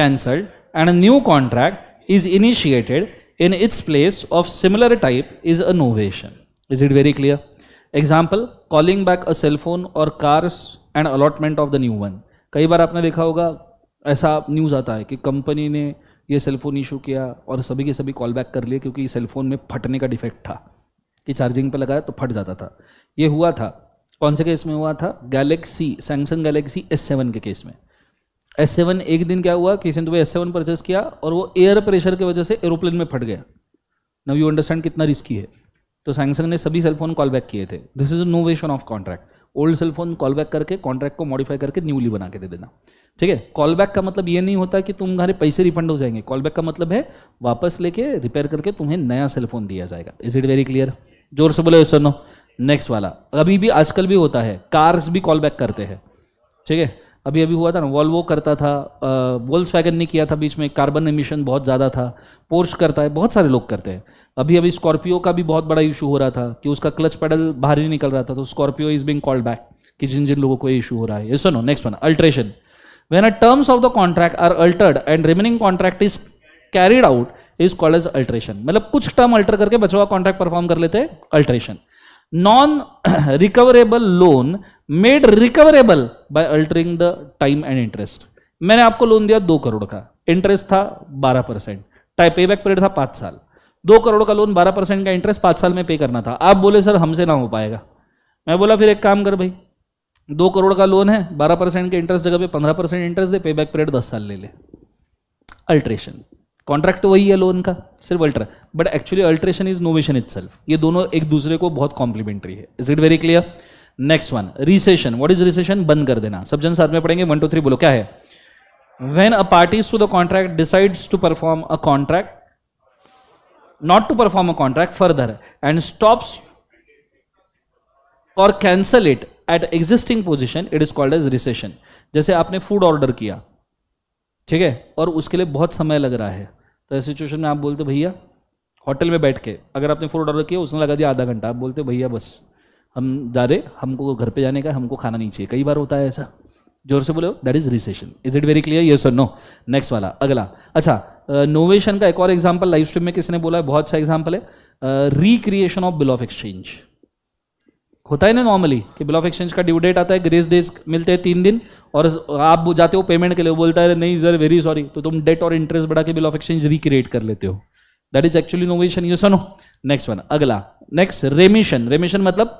cancelled and new contract is initiated in its place of similar type is a novation is it very clear example calling back a cellphone or cars and allotment of the new one कई बार आपने देखा होगा ऐसा news आता है कि company ने ये सेलफोन इशू किया और सभी के सभी कॉल बैक कर लिए क्योंकि सेलफोन में फटने का डिफेक्ट था कि चार्जिंग पे लगाया तो फट जाता था ये हुआ था कौन से केस में हुआ था Galaxy Samsung Galaxy S seven के केस में एस सेवन एक दिन क्या हुआ किसी ने तो एस सेवन परचेस किया और वो एयर प्रेशर की वजह से एरोप्लेन में फट गया नव यू अंडरस्टैंड कितना रिस्की है तो सैमसंग ने सभी सेलफोन कॉल बैक किए थे this is novation of contract old cellphone call back करके कॉन्ट्रैक्ट को मॉडिफाई करके न्यूली बना के दे देना ठीक है कॉल बैक का मतलब ये नहीं होता कि तुम तुम्हारे पैसे रिफंड हो जाएंगे कॉल बैक का मतलब है वापस लेके रिपेयर करके तुम्हें नया सेलफोन दिया जाएगा इज इट वेरी क्लियर जोर से बोले सुनो नेक्स्ट वाला अभी भी आजकल भी होता है कार्स भी कॉल बैक करते हैं ठीक है अभी अभी हुआ था ना वॉल्वो करता था वोल्स वैगन ने किया था बीच में कार्बन एमिशन बहुत ज़्यादा था पोर्स करता है बहुत सारे लोग करते हैं अभी अभी स्कॉर्पियो का भी बहुत बड़ा इशू हो रहा था कि उसका क्लच पैडल बाहर ही निकल रहा था तो Scorpio is being called back कि जिन जिन लोगों को ये इशू हो रहा है ये सुनो next one alteration when a terms of the contract are altered and remaining contract is carried out is called as alteration मतलब कुछ टर्म अल्टर करके बचा हुआ कॉन्ट्रैक्ट परफॉर्म कर लेते हैं alteration non recoverable loan made recoverable by altering the time and interest मैंने आपको लोन दिया दो करोड़ का इंटरेस्ट था बारह percent type pay back period था पांच साल दो करोड़ का लोन बारह परसेंट का इंटरेस्ट पांच साल में पे करना था आप बोले सर हमसे ना हो पाएगा मैं बोला फिर एक काम कर भाई दो करोड़ का लोन है बारह परसेंट के इंटरेस्ट जगह पे पंद्रह परसेंट इंटरेस्ट दे पे बैक पीरियड दस साल ले ले अल्ट्रेशन कॉन्ट्रैक्ट तो वही है लोन का सिर्फ अल्ट्रा but actually alteration is novation it ये दोनों एक दूसरे को बहुत कॉम्प्लीमेंट्री है is it very clear next one rescission what is rescission बंद कर देना सब जन साथ में पढ़ेंगे वन टू थ्री बोलो क्या है when a party to the contract decides to perform a contract not to perform a contract further and stops or cancel it at existing position it is called as rescission जैसे आपने food order किया ठीक है और उसके लिए बहुत समय लग रहा है तो ऐसी सिचुएशन में आप बोलते भैया होटल में बैठ के अगर आपने फूड ऑर्डर किया उसने लगा दिया आधा घंटा आप बोलते भैया बस हम जा रहे हमको घर पे जाने का हमको खाना नहीं चाहिए कई बार होता है ऐसा जोर से बोलो that is rescission is it very clear yes or no next वाला अगला अच्छा नोवेशन का एक और एग्जाम्पल लाइव स्ट्रीम में किसने बोला है बहुत अच्छा एग्जाम्पल है recreation of bill of exchange होता है ना नॉर्मली कि बिल ऑफ एक्सचेंज का ड्यू डेट आता है ग्रेस डेज मिलते हैं तीन दिन और आप जाते हो पेमेंट के लिए बोलता है नहीं सर वेरी सॉरी तो तुम डेट और इंटरेस्ट बढ़ा के बिल ऑफ एक्सचेंज रिक्रिएट कर लेते हो दैट इज एक्चुअली नोवेशन ये सुनो नेक्स्ट वन अगला नेक्स्ट रेमिशन रेमिशन मतलब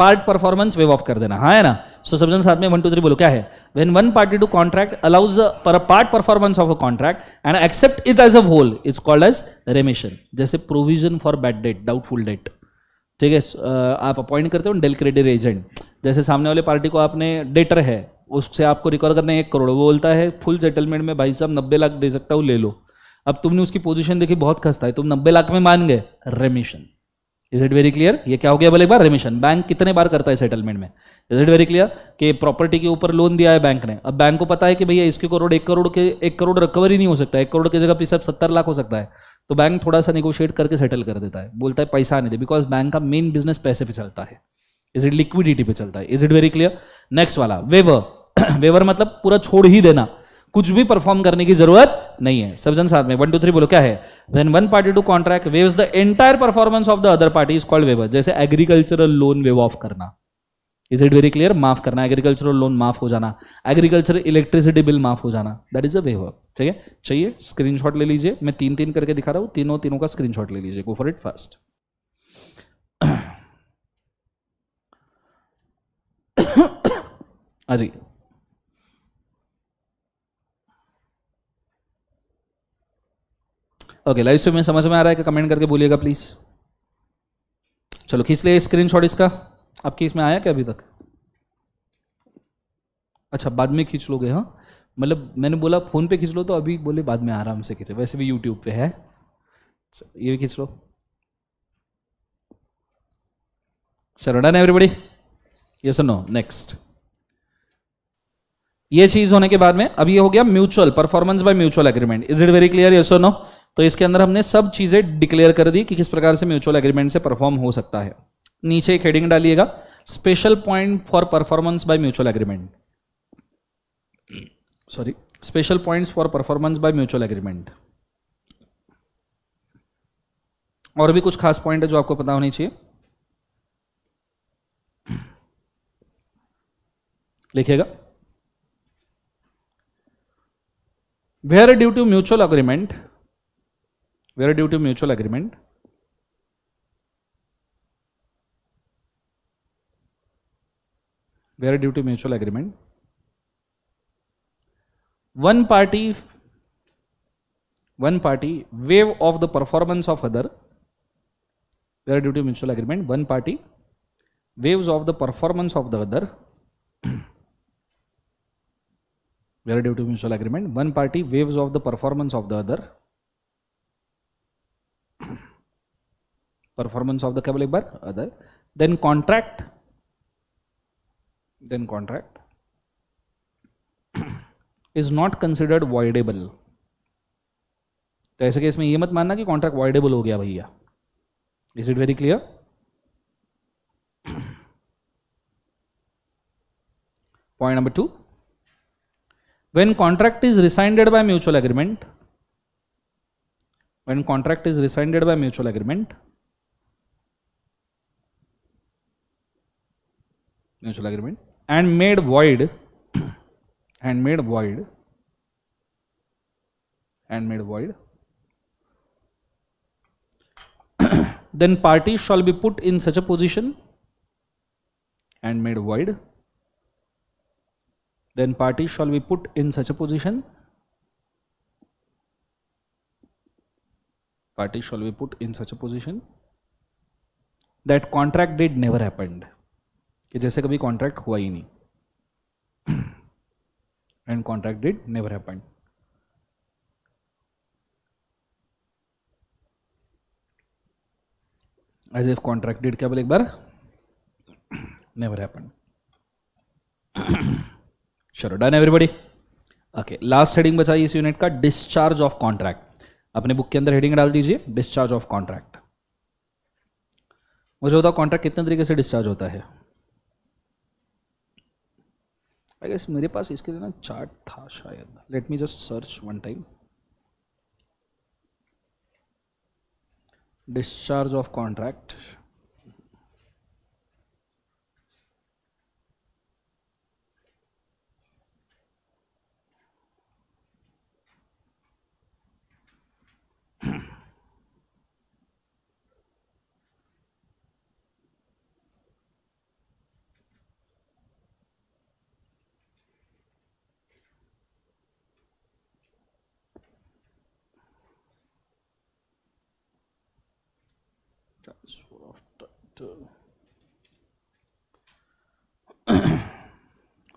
पार्ट परफॉर्मेंस वेव ऑफ कर देना हाँ है ना सो so, सबजन साथ में वन टू थ्री बोलो क्या है when one party to contract allows पर part performance of a contract and accept it as a whole it's called as remission जैसे provision for bad debt doubtful debt ठीक है आप अपॉइंट करते हो डेल क्रेडिट एजेंट जैसे सामने वाले पार्टी को आपने डेटर है उससे आपको रिकॉर्ड करना है एक करोड़ वो बोलता है फुल सेटलमेंट में भाई साहब नब्बे लाख दे सकता हूँ ले लो अब तुमने उसकी पोजीशन देखी बहुत खस्ता है तुम नब्बे लाख में मान गए remission is it very clear ये क्या हो गया बोले एक बार रेमिशन बैंक कितने बार करता है सेटलमेंट में इज इट वेरी क्लियर कि प्रॉपर्टी के ऊपर लोन दिया है बैंक ने अब बैंक को पता है कि भैया इसके करोड़ एक करोड़ के एक करोड़ रिकवरी नहीं हो सकता एक करोड़ की जगह पे सत्तर लाख हो सकता है तो बैंक थोड़ा सा निगोशिएट करके सेटल कर देता है बोलता है पैसा नहीं दे बिकॉज बैंक का मेन बिजनेस पैसे पे चलता है इज इट लिक्विडिटी पे चलता है is it very clear next वाला वेवर वेवर <clears throat> मतलब पूरा छोड़ ही देना कुछ भी परफॉर्म करने की जरूरत नहीं है सब जन साथ में वन टू थ्री बोलो क्या है when one party to contract waive the entire performance of the other party is called waiver जैसे एग्रीकल्चरल लोन वेव ऑफ करना इज इट वेरी क्लियर माफ करना एग्रीकल्चरल लोन माफ हो जाना एग्रीकल्चर इलेक्ट्रिसिटी बिल माफ हो जाना दैट इज अ वेवर ठीक है चाहिए स्क्रीन ले लीजिए मैं तीन तीन करके दिखा रहा हूँ तीनों तीनों का स्क्रीन ले लीजिए गो फॉर इट फास्ट अजी ओके लाइव स्ट्रीम में समझ में आ रहा है कि कमेंट करके बोलिएगा प्लीज चलो खींच स्क्रीन शॉट इसका आपकी इसमें आया क्या अभी तक अच्छा बाद में खींच लोगे हाँ मतलब मैंने बोला फ़ोन पे खींच लो तो अभी बोले बाद में आराम से खींचे वैसे भी यूट्यूब पे है ये भी खींच लो चलो डन एवरीबडी ये सुनो नेक्स्ट ये चीज होने के बाद में अभी ये हो गया mutual performance by mutual agreement is it very clear ये सुनो तो इसके अंदर हमने सब चीज़ें डिक्लेयर कर दी कि किस प्रकार से म्यूचुअल एग्रीमेंट से परफॉर्म हो सकता है नीचे एक हेडिंग डालिएगा special point for performance by mutual agreement sorry special points for performance by mutual agreement और भी कुछ खास पॉइंट है जो आपको पता होनी चाहिए लिखिएगा where due to mutual agreement Very due to mutual agreement. Very due to mutual agreement. One party, one party waive of the performance of other. Very due to mutual agreement. One party waves of the performance of the other. Very <clears throat> due to mutual agreement. One party waves of the performance of the other. performance of the cable ek bar other then contract then contract is not considered voidable तो ऐसे case में ये मत मानना कि contract voidable हो गया भैया is it very clear point number two when contract is rescinded by mutual agreement when contract is rescinded by mutual agreement mutual agreement and made void <clears throat> and made void and made void <clears throat> then parties shall be put in such a position and made void then parties shall be put in such a position party shall be put in such a position that contract did never happened कि जैसे कभी contract हुआ ही नहीं and contract did never happened as if contract did क्या बोले एक बार नेवर हैपेंड चलो done everybody okay last heading बचाई इस यूनिट का डिस्चार्ज ऑफ कॉन्ट्रैक्ट अपने बुक के अंदर हेडिंग डाल दीजिए डिस्चार्ज ऑफ कॉन्ट्रैक्ट मुझे बताओ कॉन्ट्रैक्ट कितने तरीके से डिस्चार्ज होता है आई गेस मेरे पास इसके लिए ना चार्ट था शायद let me just search one time discharge of contract तो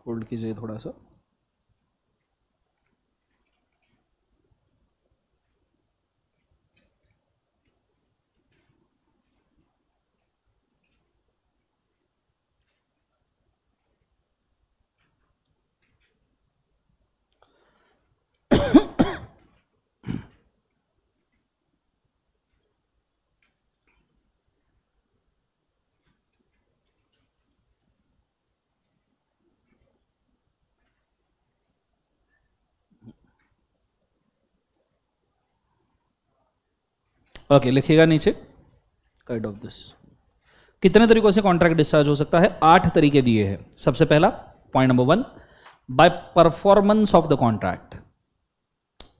होल्ड <coughs> कीजिए थोड़ा सा ओके लिखिएगा नीचे कट ऑफ दिस कितने तरीकों से कॉन्ट्रैक्ट डिस्चार्ज हो सकता है आठ तरीके दिए हैं सबसे पहला point number one by performance of the contract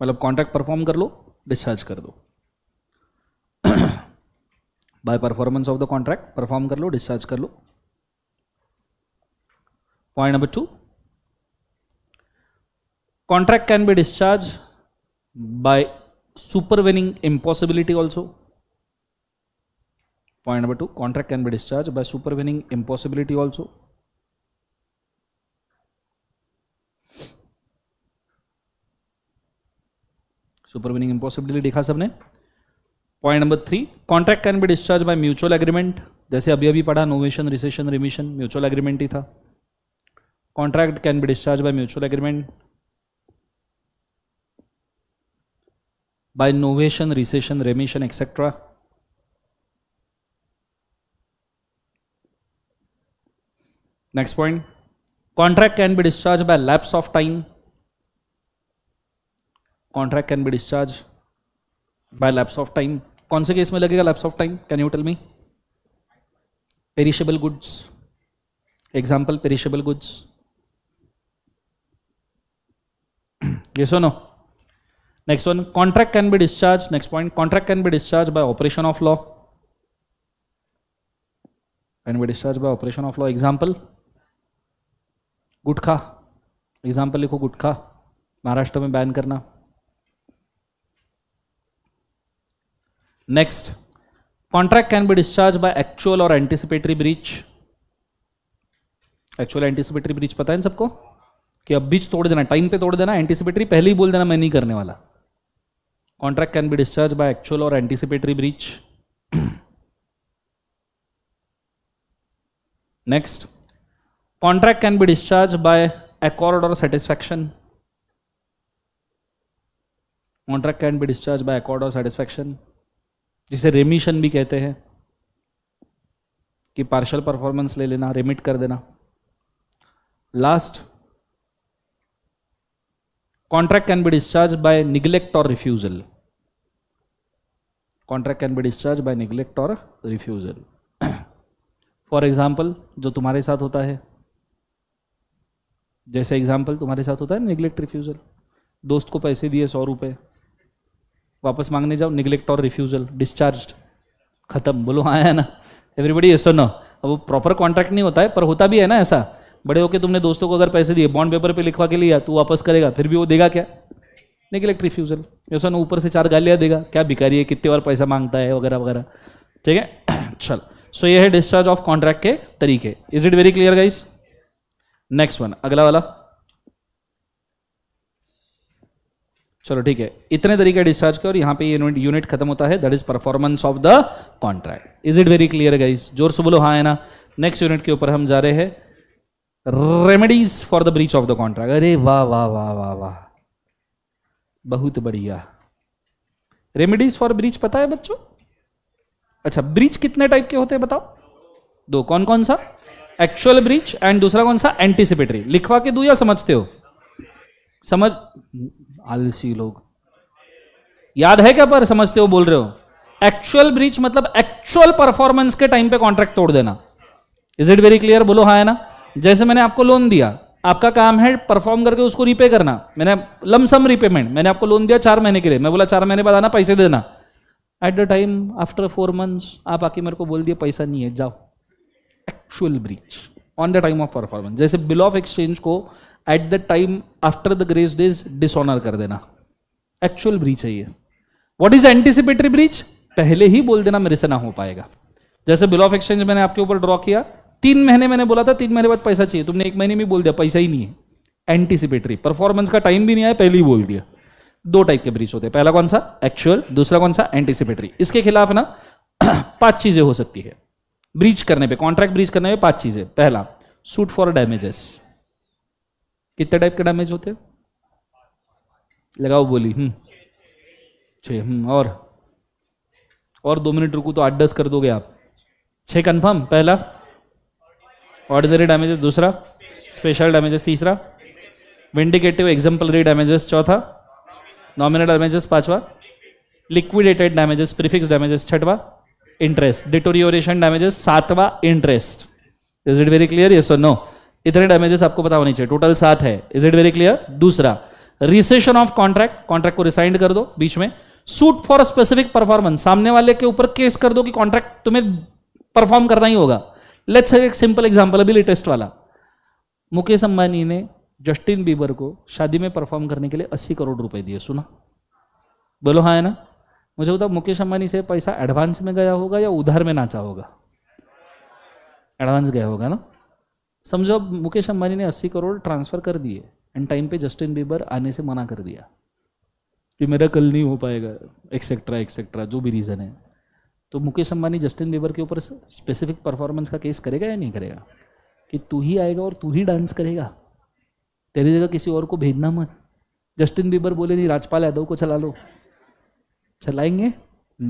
मतलब कॉन्ट्रैक्ट परफॉर्म कर लो डिस्चार्ज कर दो by performance of the contract perform कर लो डिस्चार्ज कर लो point number two contract can be discharge by supervening impossibility also point number 2 contract can be discharged by supervening impossibility also supervening impossibility देखा सबने point number three contract can be discharge by mutual agreement जैसे अभी अभी पढ़ा novation rescission remission mutual agreement ही था contract can be discharge by mutual agreement by novation, recession, remission, etc. Next point, contract can be discharged by lapse of time. Contract can be discharged by lapse of time. कौन से case में लगेगा lapse of time can you tell me perishable goods example perishable goods ये सुनो Next one, contract can be discharged. Next point, contract can be discharged by operation of law. Can be discharged by operation of law. Example, gutkha example लिखो गुटखा महाराष्ट्र में ban करना next contract can be discharge by actual और anticipatory breach actual anticipatory breach पता है सबको कि अब बीच तोड़ देना टाइम पे तोड़ देना एंटीसिपेटरी पहले ही बोल देना मैं नहीं करने वाला Contract can be discharged by actual or anticipatory breach. Next, contract can be discharged by accord or satisfaction. Contract can be discharged by accord or satisfaction. जिसे रेमिशन भी कहते हैं कि पार्शल परफॉर्मेंस ले लेना रेमिट कर देना last contract can be discharged by neglect or refusal contract can be discharged by neglect or refusal <clears throat> for example जो तुम्हारे साथ होता है जैसे एग्जाम्पल तुम्हारे साथ होता है निगलेक्ट रिफ्यूज़ल दोस्त को पैसे दिए सौ रुपये वापस मांगने जाओ निगलेक्ट और रिफ्यूज़ल डिस्चार्ज खत्म बोलो हाँ है ना एवरीबडी ऐसा ना अब वो प्रॉपर कॉन्ट्रैक्ट नहीं होता है पर होता भी है ना ऐसा बड़े होके तुमने दोस्तों को अगर पैसे दिए बॉन्ड पेपर पे लिखवा के लिया तो वापस करेगा फिर भी वो देगा क्या इलेक्ट रिफ्यूजल ऐसा ना ऊपर से चार गालियाँ देगा क्या बिकारी है कितने बार पैसा मांगता है वगैरह वगैरह ठीक है <clears throat> चल सो ये है डिस्चार्ज ऑफ कॉन्ट्रैक्ट के तरीके is it very clear guys next one अगला वाला चलो ठीक है इतने तरीके डिस्चार्ज के और यहाँ पे यूनिट यूनिट खत्म होता है that is performance of the contract is it very clear guys जोर से बोलो हाँ है ना नेक्स्ट यूनिट के ऊपर हम जा रहे हैं remedies for the breach of the contract अरे वाह वाह वाह वाह वाह बहुत बढ़िया रेमेडीज फॉर ब्रीच पता है बच्चों अच्छा ब्रीच कितने टाइप के होते हैं बताओ दो कौन कौन सा एक्चुअल ब्रीच एंड दूसरा कौन सा एंटीसिपेटरी लिखवा के दू या समझते हो समझ आलसी लोग याद है क्या पर समझते हो बोल रहे हो एक्चुअल ब्रीच मतलब एक्चुअल परफॉर्मेंस के टाइम पे कॉन्ट्रैक्ट तोड़ देना इज इट वेरी क्लियर बोलो हाँ है ना जैसे मैंने आपको लोन दिया आपका काम है परफॉर्म करके उसको रीपे करना मैंने लमसम रिपेमेंट मैंने आपको लोन दिया चार महीने के लिए मैं बोला चार महीने बाद आना पैसे देना at the time after four months आप आके मेरे को बोल दिया पैसा नहीं है जाओ actual breach on the time of performance जैसे बिल ऑफ एक्सचेंज को at the time after the grace days dishonour कर देना एक्चुअल ब्रीच है ये वॉट इज एंटिसिपेटरी ब्रीच पहले ही बोल देना मेरे से ना हो पाएगा जैसे बिल ऑफ एक्सचेंज मैंने आपके ऊपर ड्रॉ किया तीन महीने मैंने बोला था तीन महीने बाद पैसा चाहिए तुमने एक महीने में बोल दिया पैसा ही नहीं है एंटीसिपेटरी परफॉर्मेंस का टाइम भी नहीं आया पहले ही बोल दिया दो टाइप के ब्रीच होते हैं पहला कौन सा एक्चुअल दूसरा कौन सा एंटीसिपेटरी इसके खिलाफ ना <clears throat> पांच चीजें हो सकती है ब्रीच करने पे कॉन्ट्रैक्ट ब्रीच करने पे पांच चीजें पहला सूट फॉर डैमेजेस कितने टाइप के डैमेज होते लगाओ बोली हम्म हम्म और और दो मिनट रुकू तो आठ दस कर दोगे आप छः कन्फर्म पहला ऑर्डिनरी डैमेजेस दूसरा स्पेशल डैमेजेस तीसरा विंडिकेटिव एग्जाम्पलरी डैमेजेस चौथा नॉमिनल डैमेजेस पांचवा लिक्विडेटेड डैमेजेस प्रीफिक्स डैमेजेस छठवा इंटरेस्ट डिटोरियोरेशन डैमेजेस सातवा interest is it very clear ये सो नो इतने डैमेजेस आपको पता होनी चाहिए टोटल सात है इज इट वेरी क्लियर दूसरा रिसेशन ऑफ कॉन्ट्रैक्ट कॉन्ट्रैक्ट को रिसाइंड कर दो बीच में सूट फॉर स्पेसिफिक परफॉर्मेंस सामने वाले के ऊपर केस कर दो कि कॉन्ट्रैक्ट तुम्हें परफॉर्म करना ही होगा लेट्स एक सिंपल एग्जाम्पल अभी लेटेस्ट वाला मुकेश अंबानी ने जस्टिन बीबर को शादी में परफॉर्म करने के लिए अस्सी करोड़ रुपए दिए सुना बोलो हाँ है ना मुझे बताओ मुकेश अंबानी से पैसा एडवांस में गया होगा या उधार में नाचा होगा एडवांस गया होगा ना समझो मुकेश अंबानी ने अस्सी करोड़ ट्रांसफर कर दिए एंड टाइम पे जस्टिन बीबर आने से मना कर दिया कि मेरा कल नहीं हो पाएगा एक्सेट्रा एक्सेट्रा जो भी रीज़न है तो मुकेश अंबानी जस्टिन बीबर के ऊपर स्पेसिफिक परफॉर्मेंस का केस करेगा या नहीं करेगा कि तू ही आएगा और तू ही डांस करेगा तेरी जगह किसी और को भेजना मत जस्टिन बीबर बोले नहीं राजपाल यादव को चला लो चलाएंगे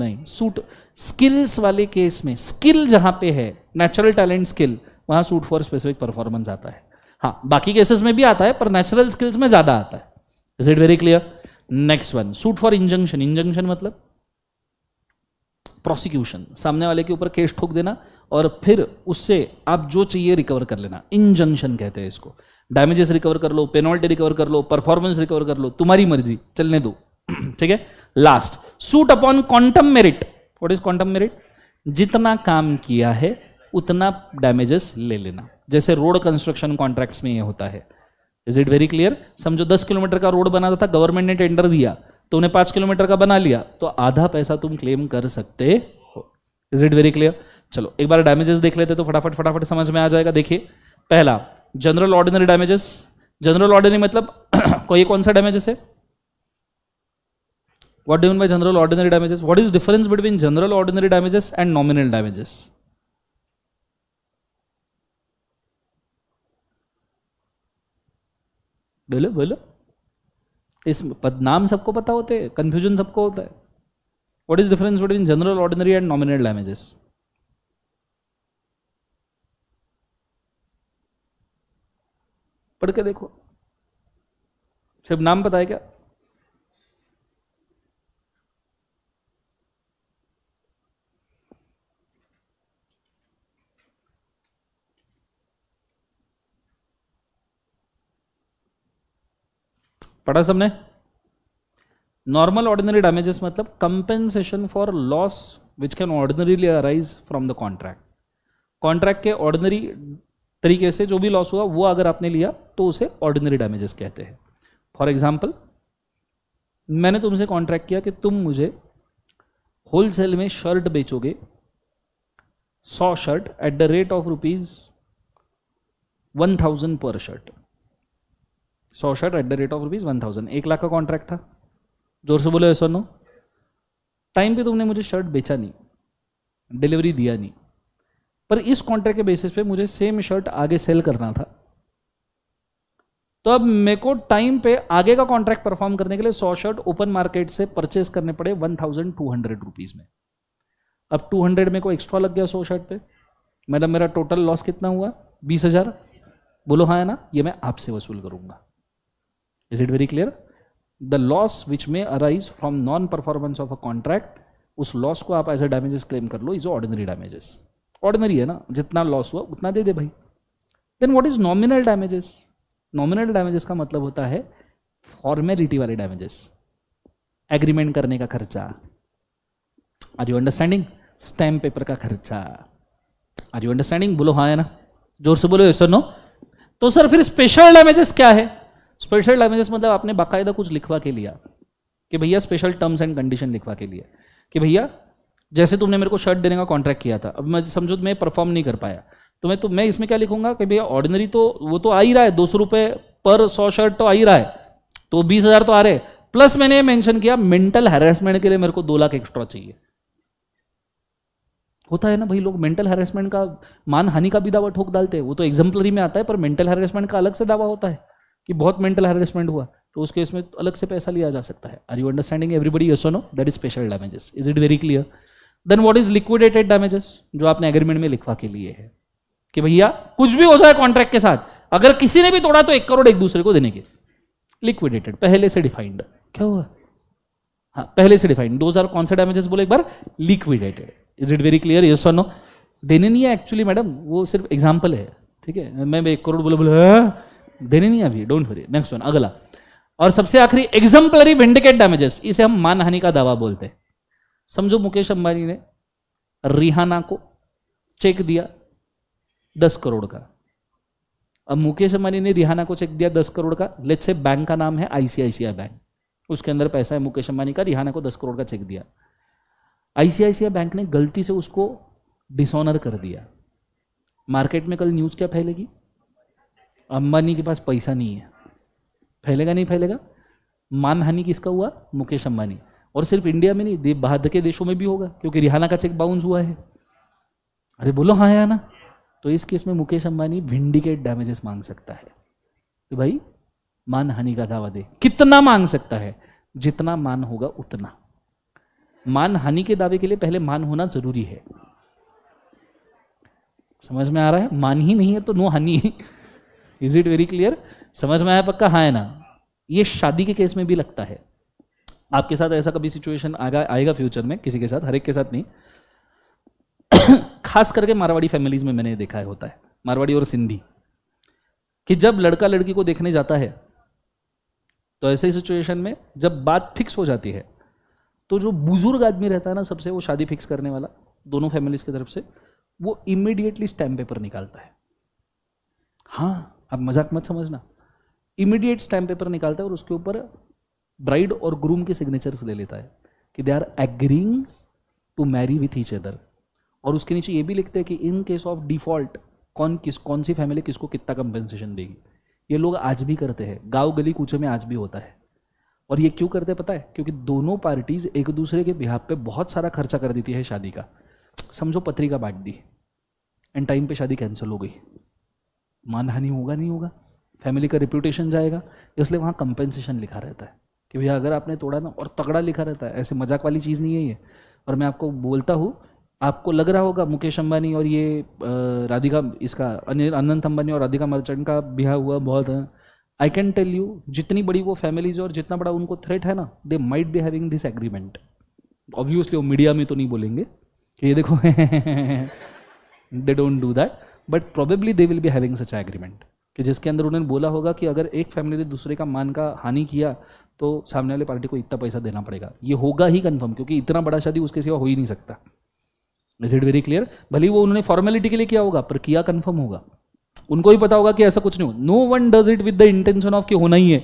नहीं सूट स्किल्स वाले केस में स्किल जहां पे है नेचुरल टैलेंट स्किल वहां सूट फॉर स्पेसिफिक परफॉर्मेंस आता है हाँ बाकी केसेस में भी आता है पर नेचुरल स्किल्स में ज्यादा आता है is it very clear next one suit for injunction injunction मतलब प्रोसिक्यूशन सामने वाले के ऊपर केस ठोक देना और फिर उससे आप जो चाहिए रिकवर कर लेना इंजंक्शन कहते हैं इसको डैमेजेस रिकवर कर लो पेनल्टी रिकवर कर लो परफॉर्मेंस रिकवर कर लो तुम्हारी मर्जी चलने दो <clears throat> ठीक है last suit upon quantum merit what is quantum merit जितना काम किया है उतना डैमेजेस ले लेना जैसे रोड कंस्ट्रक्शन कॉन्ट्रैक्ट में यह होता है इज इट वेरी क्लियर समझो दस किलोमीटर का रोड बना था गवर्नमेंट ने टेंडर दिया तुमने पांच किलोमीटर का बना लिया तो आधा पैसा तुम क्लेम कर सकते हो इज इट वेरी क्लियर चलो एक बार डैमेजेस देख लेते तो फटाफट फटाफट समझ में आ जाएगा देखिए पहला general ordinary damages general ordinary मतलब <clears throat> कोई कौन सा डैमेजेस है what do you mean by general ordinary damages what is difference between general ordinary damages and nominal damages बोलो बोलो इस पद नाम सबको पता होते हैं कन्फ्यूजन सबको होता है what is difference between general ordinary and nominate languages पढ़ के देखो सिर्फ नाम पता है क्या पढ़ा सबने नॉर्मल ऑर्डिनरी डैमेजेस मतलब compensation for loss which can ordinarily arise from the contract contract के ऑर्डिनरी तरीके से जो भी लॉस हुआ वो अगर आपने लिया तो उसे ऑर्डिनरी डैमेजेस कहते हैं फॉर एग्जाम्पल मैंने तुमसे कॉन्ट्रैक्ट किया कि तुम मुझे होलसेल में शर्ट बेचोगे सौ shirt at the rate of rupees one thousand पर शर्ट सौ shirt at the rate of rupees one thousand एक लाख का कॉन्ट्रैक्ट था जोर से बोलो ऐसा नो टाइम पे तुमने मुझे शर्ट बेचा नहीं डिलीवरी दिया नहीं पर इस कॉन्ट्रैक्ट के बेसिस पे मुझे सेम शर्ट आगे सेल करना था तो अब मेरे को टाइम पे आगे का कॉन्ट्रैक्ट परफॉर्म करने के लिए सौ शर्ट ओपन मार्केट से परचेज करने पड़े one thousand two hundred rupees में अब टू हंड्रेड मेरे को एक्स्ट्रा लग गया सौ शर्ट पे मतलब मेरा टोटल लॉस कितना हुआ बीस हज़ार बोलो हाँ है ना ये मैं आपसे वसूल करूंगा is it very clear the loss which may arise from non performance of a contract उस लॉस को आप एज अ डैमेजेस क्लेम कर लो इज ऑर्डिनरी डैमेजेस ऑर्डिनरी है ना जितना लॉस हुआ उतना दे दे भाई then what is nominal damages nominal damages का मतलब होता है फॉर्मेलिटी वाले डैमेजेस एग्रीमेंट करने का खर्चा are you understanding stamp paper का खर्चा आर यू अंडरस्टैंडिंग बोलो हाँ है ना जोर से बोलो ऐसा नो तो सर फिर स्पेशल डैमेजेस क्या है स्पेशल डैमेजेस मतलब आपने बाकायदा कुछ लिखवा के लिया कि भैया स्पेशल टर्म्स एंड कंडीशन लिखवा के लिए कि भैया जैसे तुमने मेरे को शर्ट देने का कॉन्ट्रैक्ट किया था अब मैं समझो मैं परफॉर्म नहीं कर पाया तो मैं तो मैं इसमें क्या लिखूंगा कि भैया ऑर्डिनरी तो वो तो आ ही रहा है दो सौ रुपये पर सौ शर्ट तो आ ही रहा है तो बीस हज़ार तो आ रहे प्लस मैंने मेंशन किया मेंटल हेरासमेंट के लिए मेरे को दो लाख एक्स्ट्रा चाहिए होता है ना भाई लोग मेंटल हेरेसमेंट का मान हानि का भी दावा ठोक डालते हैं वो तो एग्जाम्पलरी में आता है पर मेंटल हेरेसमेंट का अलग से दावा होता है कि बहुत मेंटल हेरेसमेंट हुआ तो उस केस में तो अलग से पैसा लिया जा सकता है are you understanding everybody yes no that is special damages is it very clear then what is liquidated damages जो आपने एग्रीमेंट में लिखवा के लिए है कि भैया कुछ भी हो जाए कॉन्ट्रैक्ट के साथ अगर किसी ने भी तोड़ा तो एक करोड़ एक दूसरे को देने के लिक्विडेटेड पहले से डिफाइंड क्या हुआ हाँ पहले से डिफाइंड दो हजार कौन से डैमेजेस बोले एक बार liquidated is it very clear yes और नो देने नहीं है एक्चुअली मैडम वो सिर्फ एग्जाम्पल है ठीक है मैं एक करोड़ बोले बोले हाँ? देने नहीं अभी डोंट वरी नेक्स्ट वन अगला और सबसे आखिरी एग्जाम्पलरी विंडिकेट डैमेजेस इसे हम मानहानि का दावा बोलते हैं समझो मुकेश अंबानी ने रिहाना को चेक दिया दस करोड़ का अब मुकेश अंबानी ने रिहाना को चेक दिया दस करोड़ का लेट से बैंक का नाम है आईसीआईसीआई बैंक उसके अंदर पैसा है मुकेश अंबानी का रिहाना को दस करोड़ का चेक दिया आईसीआईसीआई बैंक ने गलती से उसको डिसऑनर कर दिया मार्केट में कल न्यूज़ क्या फैलेगी अंबानी के पास पैसा नहीं है फैलेगा नहीं फैलेगा मानहानि किसका हुआ मुकेश अंबानी और सिर्फ इंडिया में नहीं बाहर के देशों में भी होगा क्योंकि रिहाना का चेक बाउंस हुआ है अरे बोलो हाँ या ना तो इस केस में मुकेश अंबानी विंडिकेट डैमेजेस मांग सकता है तो भाई मानहानि का दावा दे कितना मांग सकता है जितना मान होगा उतना मान हानि के दावे के लिए पहले मान होना जरूरी है समझ में आ रहा है मान ही नहीं है तो नो हानि इज इट वेरी क्लियर समझ में आया पक्का हाँ है ना ये शादी के केस में भी लगता है आपके साथ ऐसा कभी सिचुएशन आएगा आएगा फ्यूचर में किसी के साथ हर एक के साथ नहीं खास करके मारवाड़ी फैमिलीज में मैंने देखा है होता है मारवाड़ी और सिंधी कि जब लड़का लड़की को देखने जाता है तो ऐसे सिचुएशन में जब बात फिक्स हो जाती है तो जो बुजुर्ग आदमी रहता है ना सबसे वो शादी फिक्स करने वाला दोनों फैमिलीज की तरफ से वो इमीडिएटली स्टैम्प पेपर निकालता है हाँ आप मजाक मत समझना इमीडिएट स्टैम्प पेपर निकालता है और उसके ऊपर ब्राइड और ग्रूम के सिग्नेचर्स ले लेता है कि they are agreeing to marry with each other और उसके नीचे ये भी लिखते हैं कि इन केस ऑफ डिफॉल्ट कौन किस कौन सी फैमिली किसको कितना कंपेंसेशन देगी ये लोग आज भी करते हैं गांव गली कूचे में आज भी होता है और ये क्यों करते हैं पता है क्योंकि दोनों पार्टीज एक दूसरे के बिहाब पे बहुत सारा खर्चा कर देती है शादी का समझो पत्रिका बांट दी एंड टाइम पे शादी कैंसिल हो गई मानहानि होगा नहीं होगा फैमिली का रिप्यूटेशन जाएगा इसलिए वहाँ कंपेंसेशन लिखा रहता है कि भैया अगर आपने तोड़ा ना और तगड़ा लिखा रहता है ऐसे मजाक वाली चीज़ नहीं है ये और मैं आपको बोलता हूँ आपको लग रहा होगा मुकेश अंबानी और ये राधिका इसका अनंत अंबानी और राधिका मर्चेंट का ब्याह हुआ बहुत आई कैन टेल यू जितनी बड़ी वो फैमिलीज और जितना बड़ा उनको थ्रेट है ना they might be having this agreement obviously वो मीडिया में तो नहीं बोलेंगे कि ये देखो they don't do that but probably they will be having such agreement कि जिसके अंदर उन्होंने बोला होगा कि अगर एक फैमिली ने दूसरे का मान का हानि किया तो सामने वाले पार्टी को इतना पैसा देना पड़ेगा ये होगा ही कन्फर्म क्योंकि इतना बड़ा शादी उसके सिवा हो ही नहीं सकता इज इट वेरी क्लियर भले वो उन्होंने फॉर्मेलिटी के लिए किया होगा पर किया कन्फर्म होगा उनको ही पता होगा कि ऐसा कुछ नहीं हो no one does it with the intention of कि होना ही है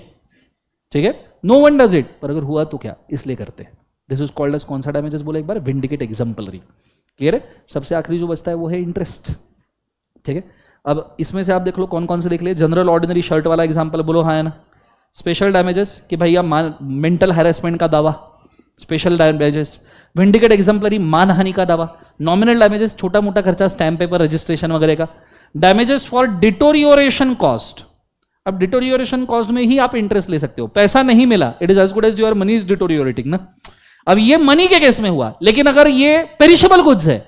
ठीक है नो वन डज इट पर अगर हुआ तो क्या इसलिए करते हैं दिस इज कॉल्ड एज कौन सा डैमेजेस बोला एक बार विंडिकेट एग्जाम्पलरी क्लियर है सबसे आखिरी जो बचता है वो है इंटरेस्ट ठीक है अब इसमें से आप देख लो कौन कौन से देख लिए जनरल ऑर्डिनरी शर्ट वाला एग्जाम्पल बोलो हाँ ना स्पेशल डैमेजेस कि भैया मान मेंटल हैरेसमेंट का दावा स्पेशल डैमेजेस विंडिकेट एग्जाम्पलरी मानहानि का दावा नॉमिनल डैमेजेस छोटा मोटा खर्चा स्टैम्प पेपर रजिस्ट्रेशन वगैरह का डैमेजेस फॉर डिटोरियोरेशन कॉस्ट अब डिटोरियोरेशन कॉस्ट में ही आप इंटरेस्ट ले सकते हो पैसा नहीं मिला it is as good as your money is deteriorating ना अब ये मनी के केस में हुआ लेकिन अगर ये पेरिशेबल गुड्स है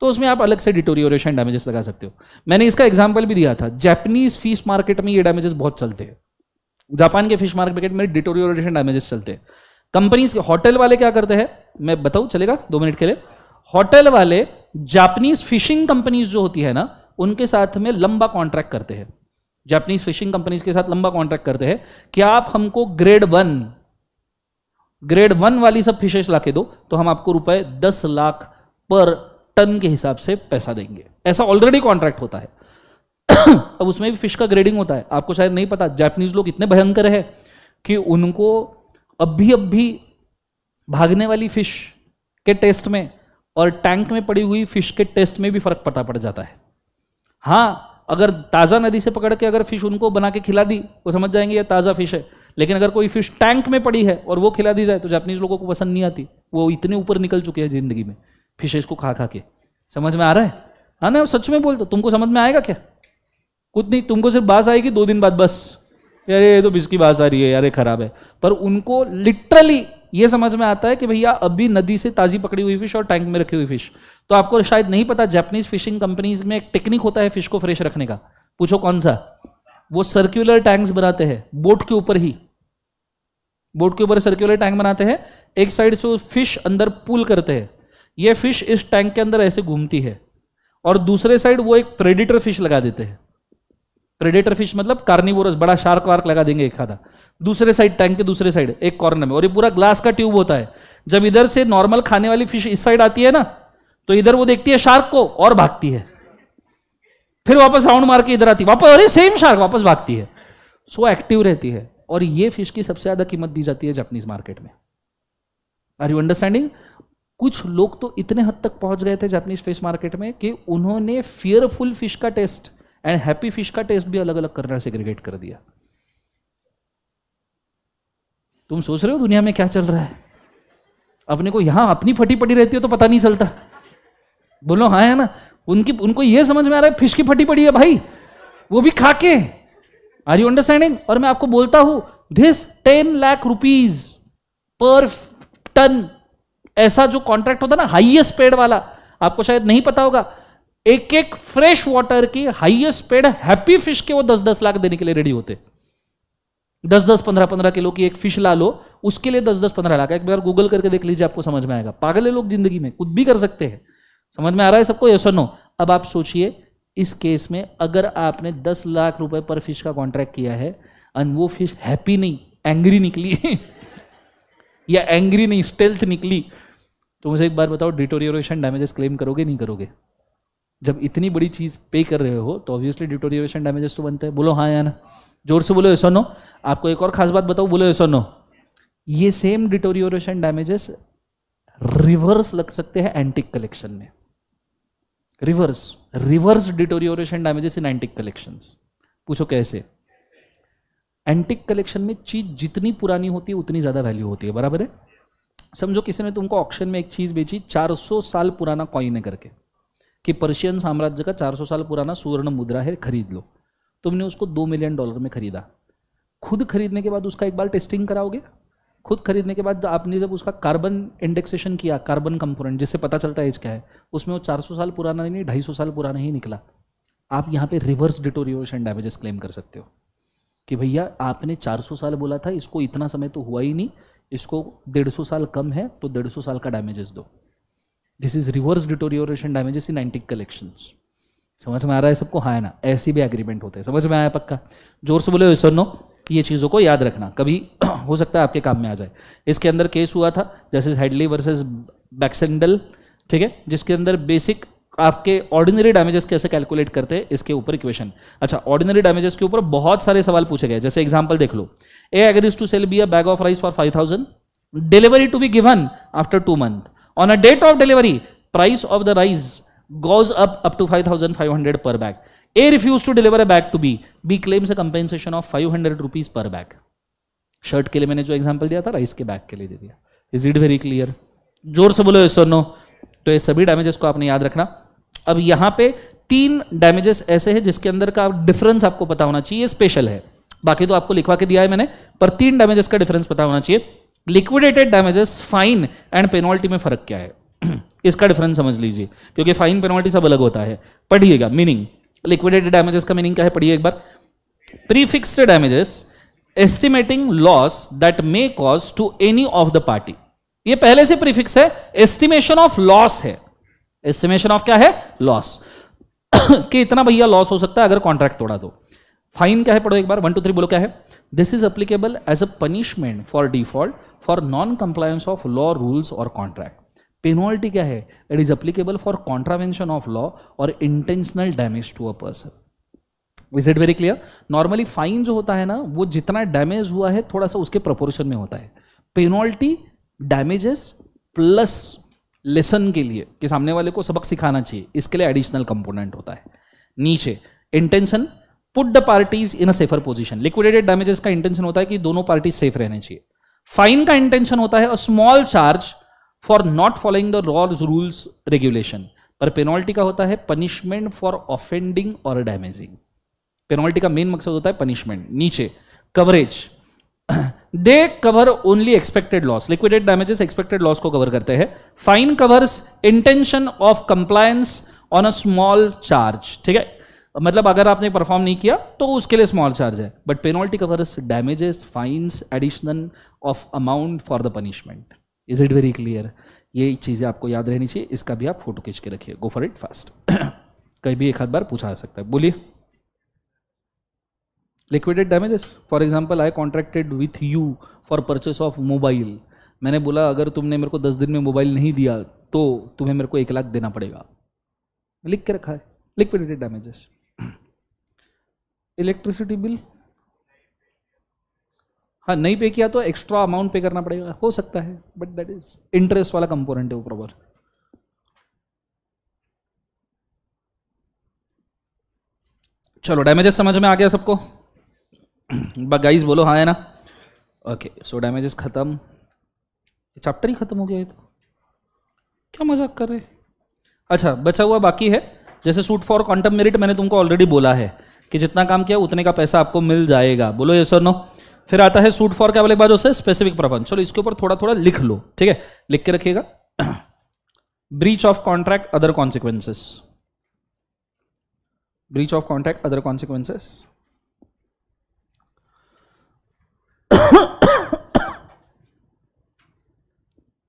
तो उसमें आप अलग से डिटोरियोरेशन डैमेजेस लगा सकते हो मैंने इसका एग्जाम्पल भी दिया था जैपनीज फिश मार्केट में ये डैमेजेस बहुत चलते हैं जापान के फिश मार्केट में डिटोरियोरेशन डैमेजेस चलते हैं कंपनीज के होटल वाले क्या करते हैं मैं बताऊं चलेगा दो मिनट के लिए होटल वाले जापानीज फिशिंग कंपनीज जो होती है ना उनके साथ में लंबा कॉन्ट्रैक्ट करते हैं जापानीज फिशिंग कंपनीज के साथ लंबा कॉन्ट्रैक्ट करते हैं कि आप हमको ग्रेड वन ग्रेड वन वाली सब फिशेस ला दो तो हम आपको रुपए दस लाख पर टन के हिसाब से पैसा देंगे ऐसा ऑलरेडी कॉन्ट्रैक्ट होता है <coughs> अब उसमें भी फिश का ग्रेडिंग होता है आपको शायद नहीं पता जापानीज लोग इतने भयंकर है कि उनको अब भी अब भी भागने वाली फिश के टेस्ट में और टैंक में पड़ी हुई फिश के टेस्ट में भी फर्क पता पड़ जाता है हाँ अगर ताज़ा नदी से पकड़ के अगर फिश उनको बना के खिला दी वो समझ जाएंगे ये ताज़ा फिश है लेकिन अगर कोई फिश टैंक में पड़ी है और वो खिला दी जाए तो जापानीज लोगों को पसंद नहीं आती वो इतने ऊपर निकल चुके हैं जिंदगी में फिशेज को खा खा के समझ में आ रहा है हाँ ना सच में बोल दो तो। तुमको समझ में आएगा क्या कुछ नहीं तुमको सिर्फ बास आएगी दो दिन बाद बस अरे ये तो बिजकी बास आ रही है अरे खराब है पर उनको लिटरली ये समझ में आता है कि भैया अभी नदी से ताज़ी पकड़ी हुई फिश और टैंक में रखी हुई फिश तो आपको शायद नहीं पता जैपनीज फिशिंग कंपनीज में एक टेक्निक होता है फिश को फ्रेश रखने का पूछो कौन सा वो सर्क्यूलर टैंक्स बनाते हैं बोट के ऊपर ही बोट के ऊपर सर्क्यूलर टैंक बनाते हैं एक साइड से फिश अंदर पुल करते हैं ये फिश इस टैंक के अंदर ऐसे घूमती है और दूसरे साइड वो एक प्रेडिटर फिश लगा देते हैं प्रेडिटर फिश मतलब कार्निवोरस बड़ा शार्क वार्क लगा देंगे एक खादा दूसरे साइड टैंक के दूसरे साइड एक कॉर्नर में और ये पूरा ग्लास का ट्यूब होता है जब इधर से नॉर्मल खाने वाली फिश इस साइड आती है ना तो इधर वो देखती है शार्क को और भागती है फिर वापस राउंड मार के इधर आती वापस अरे सेम शार्क वापस भागती है सो एक्टिव रहती है और ये फिश की सबसे ज्यादा कीमत दी जाती है जापानीज मार्केट में आर यू अंडरस्टैंडिंग कुछ लोग तो इतने हद तक पहुंच गए थे जापानीज फिश मार्केट में कि उन्होंने फियरफुल फिश का टेस्ट एंड हैप्पी फिश का टेस्ट भी अलग अलग करना सेग्रीगेट कर दिया तुम सोच रहे हो दुनिया में क्या चल रहा है अपने को यहां अपनी फटी पड़ी रहती हो तो पता नहीं चलता बोलो हाँ है ना उनकी उनको यह समझ में आ रहा है फिश की फटी पड़ी है भाई वो भी खाके आर यू अंडरस्टैंडिंग और मैं आपको बोलता हूं दिस टेन लाख रुपीज पर टन ऐसा जो कॉन्ट्रैक्ट होता ना हाईएस्ट पेड वाला आपको शायद नहीं पता होगा एक एक फ्रेश वाटर की हाईएस्ट पेड हैप्पी फिश के वो दस दस लाख देने के लिए रेडी होते दस दस पंद्रह पंद्रह किलो की एक फिश ला लो उसके लिए दस दस पंद्रह लाख एक बार गूगल करके देख लीजिए आपको समझ में आएगा पागल है लोग जिंदगी में कुछ भी कर सकते हैं समझ में आ रहा है सबको ऐसा सुनो अब आप सोचिए इस केस में अगर आपने दस लाख रुपए पर फिश का कॉन्ट्रैक्ट किया है एंड वो फिश हैप्पी नहीं एंग्री निकली <laughs> या एंग्री नहीं स्टेल्थ निकली तो मुझे एक बार बताओ डिटोरियोरेशन डैमेजेस क्लेम करोगे नहीं करोगे जब इतनी बड़ी चीज़ पे कर रहे हो तो ऑब्वियसली डिटोरियोरेशन डैमेजेस तो बनते हैं बोलो हाँ या ना जोर से बोलो ऐसा नो आपको एक और खास बात बताओ बोलो ऐसा नो ये सेम डिटोरियोरेशन डैमेजेस रिवर्स लग सकते हैं एंटिक कलेक्शन में reverse reverse deterioration damages in antique collection पूछो कैसे एंटिक कलेक्शन में चीज जितनी पुरानी होती है उतनी ज्यादा वैल्यू होती है बराबर है समझो किसी ने तुमको ऑक्शन में एक चीज़ बेची 400 साल पुराना कॉइन है करके कि पर्शियन साम्राज्य का 400 साल पुराना सुवर्ण मुद्रा है खरीद लो तुमने उसको दो मिलियन डॉलर में खरीदा खुद खरीदने के बाद उसका एक बार टेस्टिंग कराओगे खुद खरीदने के बाद आपने जब उसका कार्बन इंडेक्सेशन किया कार्बन कंपोनेंट जिससे पता चलता है एज क्या है उसमें वो चार साल पुराना नहीं ढाई सौ साल पुराना ही निकला आप यहाँ पे रिवर्स डिटोरियोशन डैमेजेस क्लेम कर सकते हो कि भैया आपने 400 साल बोला था इसको इतना समय तो हुआ ही नहीं इसको 150 साल कम है तो 150 साल का डैमेजेस दो this is reverse deterioration damages in antique collection समझ में आ रहा है सबको हाँ ना ऐसी भी एग्रीमेंट होते हैं समझ में आया पक्का जोर से बोले सर नो ये चीज़ों को याद रखना कभी <clears throat> हो सकता है आपके काम में आ जाए इसके अंदर केस हुआ था जैसे हेडली वर्सेज बैक्सेंडल ठीक है जिसके अंदर बेसिक आपके ऑर्डिनरी डैमेजेस कैसे कैलकुलेट करते हैं इसके ऊपर इक्वेशन अच्छा ऑर्डिनरी डैमेजेस के ऊपर बहुत सारे सवाल पूछे गए जैसे एग्जांपल देख लो A agrees to sell B a bag of rice for 5000 thousand delivery to be given after two month on a date of delivery price of the rice goes up up to five thousand per bag A refuse to deliver a bag to B B claims a compensation of five hundred per bag shirt के लिए मैंने जो example दिया था rice के bag के लिए दे दिया इज इट वेरी क्लियर जोर से बोलो यस तो ये सभी डैमेजेस को आपने याद रखना अब यहां पे तीन डैमेजेस ऐसे हैं जिसके अंदर का डिफरेंस आपको पता होना चाहिए स्पेशल है बाकी तो आपको लिखवा के दिया है मैंने पर तीन डैमेजेस का डिफरेंस पता होना चाहिए liquidated damages fine and penalty में फर्क क्या है <clears throat> इसका डिफरेंस समझ लीजिए क्योंकि फाइन पेनोल्टी सब अलग होता है पढ़िएगा मीनिंग लिक्विडेटेड डैमेजेस का मीनिंग क्या है पढ़िए एक बार prefix damages estimating loss that may cause to any of the party ये पहले से प्रीफिक्स है एस्टिमेशन ऑफ लॉस है एस्टिमेशन ऑफ क्या है लॉस <coughs> कि इतना भैया लॉस हो सकता है अगर कॉन्ट्रैक्ट तोड़ा तो फाइन क्या है पढ़ो एक बार वन टू थ्री बोलो क्या है this is applicable as a punishment for default for non compliance of law rules और कॉन्ट्रैक्ट पेनॉल्टी क्या है it is applicable for contravention of law और intentional damage to a person is it very clear normally fine जो होता है ना वो जितना डैमेज हुआ है थोड़ा सा उसके प्रपोर्शन में होता है पेनॉल्टी डैमेजेस प्लस लेसन के लिए कि सामने वाले को सबक सिखाना चाहिए इसके लिए एडिशनल कंपोनेंट होता है नीचे intention put the parties in a safer position liquidated damages का इंटेंशन होता है कि दोनों पार्टी सेफ रहने चाहिए फाइन का इंटेंशन होता है a small charge for not following the rule rules regulation पर पेनल्टी का होता है पनिशमेंट फॉर ऑफेंडिंग और डैमेजिंग पेनल्टी का मेन मकसद होता है पनिशमेंट नीचे coverage they cover only expected loss liquidated damages expected loss को कवर करते हैं fine covers intention of compliance on a small charge ठीक है मतलब अगर आपने परफॉर्म नहीं किया तो उसके लिए स्मॉल चार्ज है but penalty covers damages fines additional of amount for the punishment is it very clear ये चीज़ें आपको याद रहनी चाहिए इसका भी आप फोटो खींच के रखिए गो फॉर इट फास्ट कहीं भी एक हद बार पूछा जा सकता है बोलिए liquidated damages for example I contracted with you for purchase of mobile मैंने बोला अगर तुमने मेरे को दस दिन में मोबाइल नहीं दिया तो तुम्हें मेरे को एक लाख देना पड़ेगा लिख के रखा है लिक्विडेटेड डैमेजेस इलेक्ट्रिसिटी बिल हाँ नहीं पे किया तो एक्स्ट्रा अमाउंट पे करना पड़ेगा हो सकता है बट दैट इज इंटरेस्ट वाला कंपोनेंट है वो प्रॉपर चलो डैमेजेस समझ में आ गया सबको गाइस बोलो हाँ है ना ओके सो डैमेजेस ख़त्म चैप्टर ही ख़त्म हो गया है तो क्या मजाक कर रहे अच्छा बचा हुआ बाकी है जैसे सूट फॉर क्वांटम मेरिट मैंने तुमको ऑलरेडी बोला है कि जितना काम किया उतने का पैसा आपको मिल जाएगा बोलो ये सर नो फिर आता है सूट फॉर क्या बोले बाजो से स्पेसिफिक प्रबंध चलो इसके ऊपर थोड़ा थोड़ा लिख लो ठीक है लिख के रखिएगा breach of contract other consequences breach of contract other consequences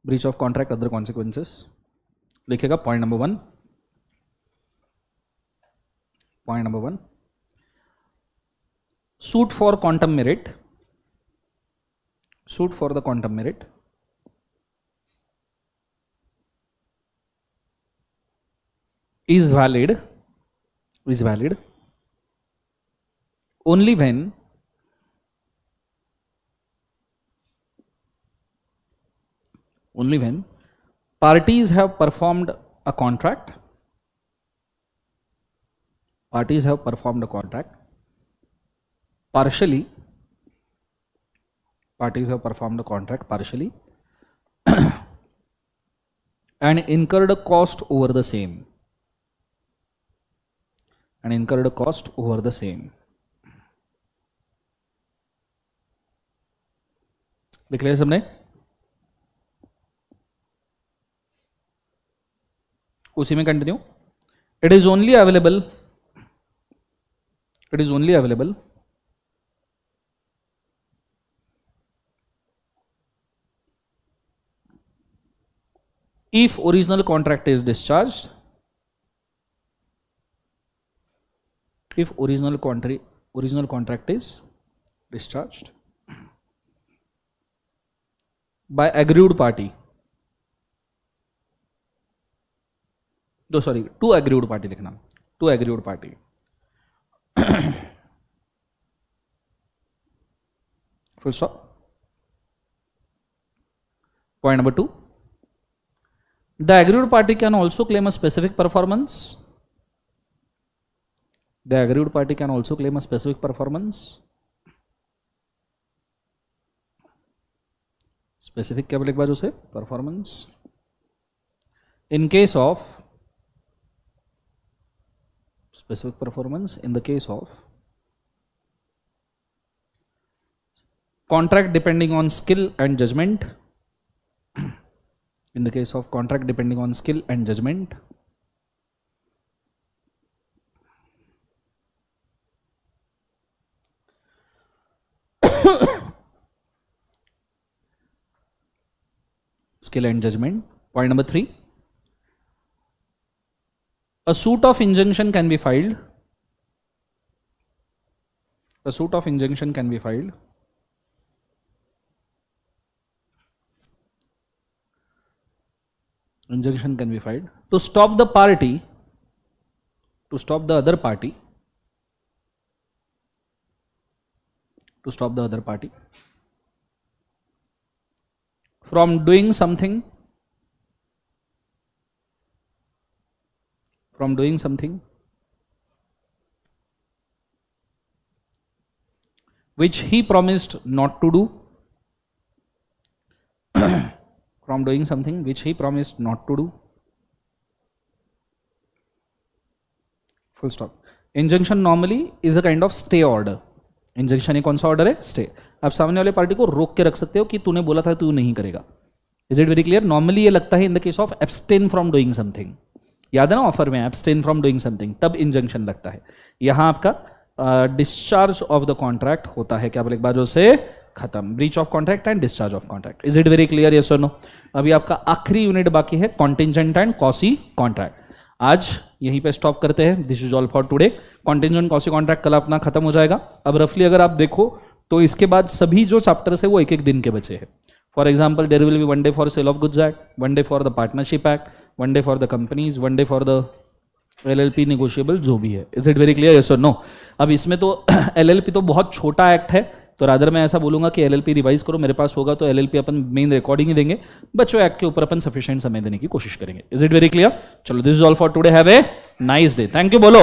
breach of contract other consequences लिखेगा point number one point number one suit for quantum merit suit for the quantum merit is valid is valid only when only when parties have performed a contract parties have performed a contract partially parties have performed a contract partially <coughs> and incurred a cost over the same and incurred a cost over the same the something? उसी में continue it is only available it is only available if original contract is discharged if original contract original contract is discharged by agreed party दो sorry two agreed party लिखना two agreed party full stop point number two the agreed party can also claim a specific performance the agreed party can also claim a specific performance specific क्या बोले बाजू से performance in case of specific performance in the case of contract depending on skill and judgment <clears throat> in the case of contract depending on skill and judgment <coughs> skill and judgment point number 3 a suit of injunction can be filed. A suit of injunction can be filed. Injunction can be filed to stop the party, to stop the other party, to stop the other party from doing something from doing something which he promised not to do from doing something which he promised not to do full stop injunction normally is a kind of stay order injunction ये कौन सा order है stay आप सामने वाले party को रोक के रख सकते हो कि तूने बोला था तू नहीं करेगा is it very clear normally ये लगता है in the case of abstain from doing something याद है ना ऑफर में एब्सटेन फ्रॉम डूइंग समथिंग तब इंजंक्शन लगता है यहां आपका डिस्चार्ज ऑफ द कॉन्ट्रैक्ट होता है क्या बोले एक से खत्म breach of contract and discharge of contract is it very clear ये सोनो अभी आपका आखिरी यूनिट बाकी है कॉन्टिजेंट एंड कॉसी कॉन्ट्रैक्ट आज यहीं पे स्टॉप करते हैं this is all for today contingent quasi contract कल अपना खत्म हो जाएगा अब रफली अगर आप देखो तो इसके बाद सभी जो चैप्टर्स है वो एक एक दिन के बचे हैं for example there will be one day for sale of goods act one day for the partnership act one day for the companies one day for the L L P negotiable जो भी है is it very clear yes और no अब इसमें तो L L P तो बहुत छोटा एक्ट है तो राधर मैं ऐसा बोलूंगा कि एल एल पी रिवाइज करो मेरे पास होगा तो एल एल पी अपन मेन रिकॉर्डिंग ही देंगे बच्चों एक्ट के ऊपर अपन सफिशियंट समय देने की कोशिश करेंगे इज इट वेरी क्लियर चलो this is all for today have a nice day thank you बोलो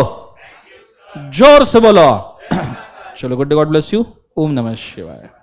जोर से बोलो <clears throat> चलो गुड गॉड ब्लेस यू ओम नमः शिवाय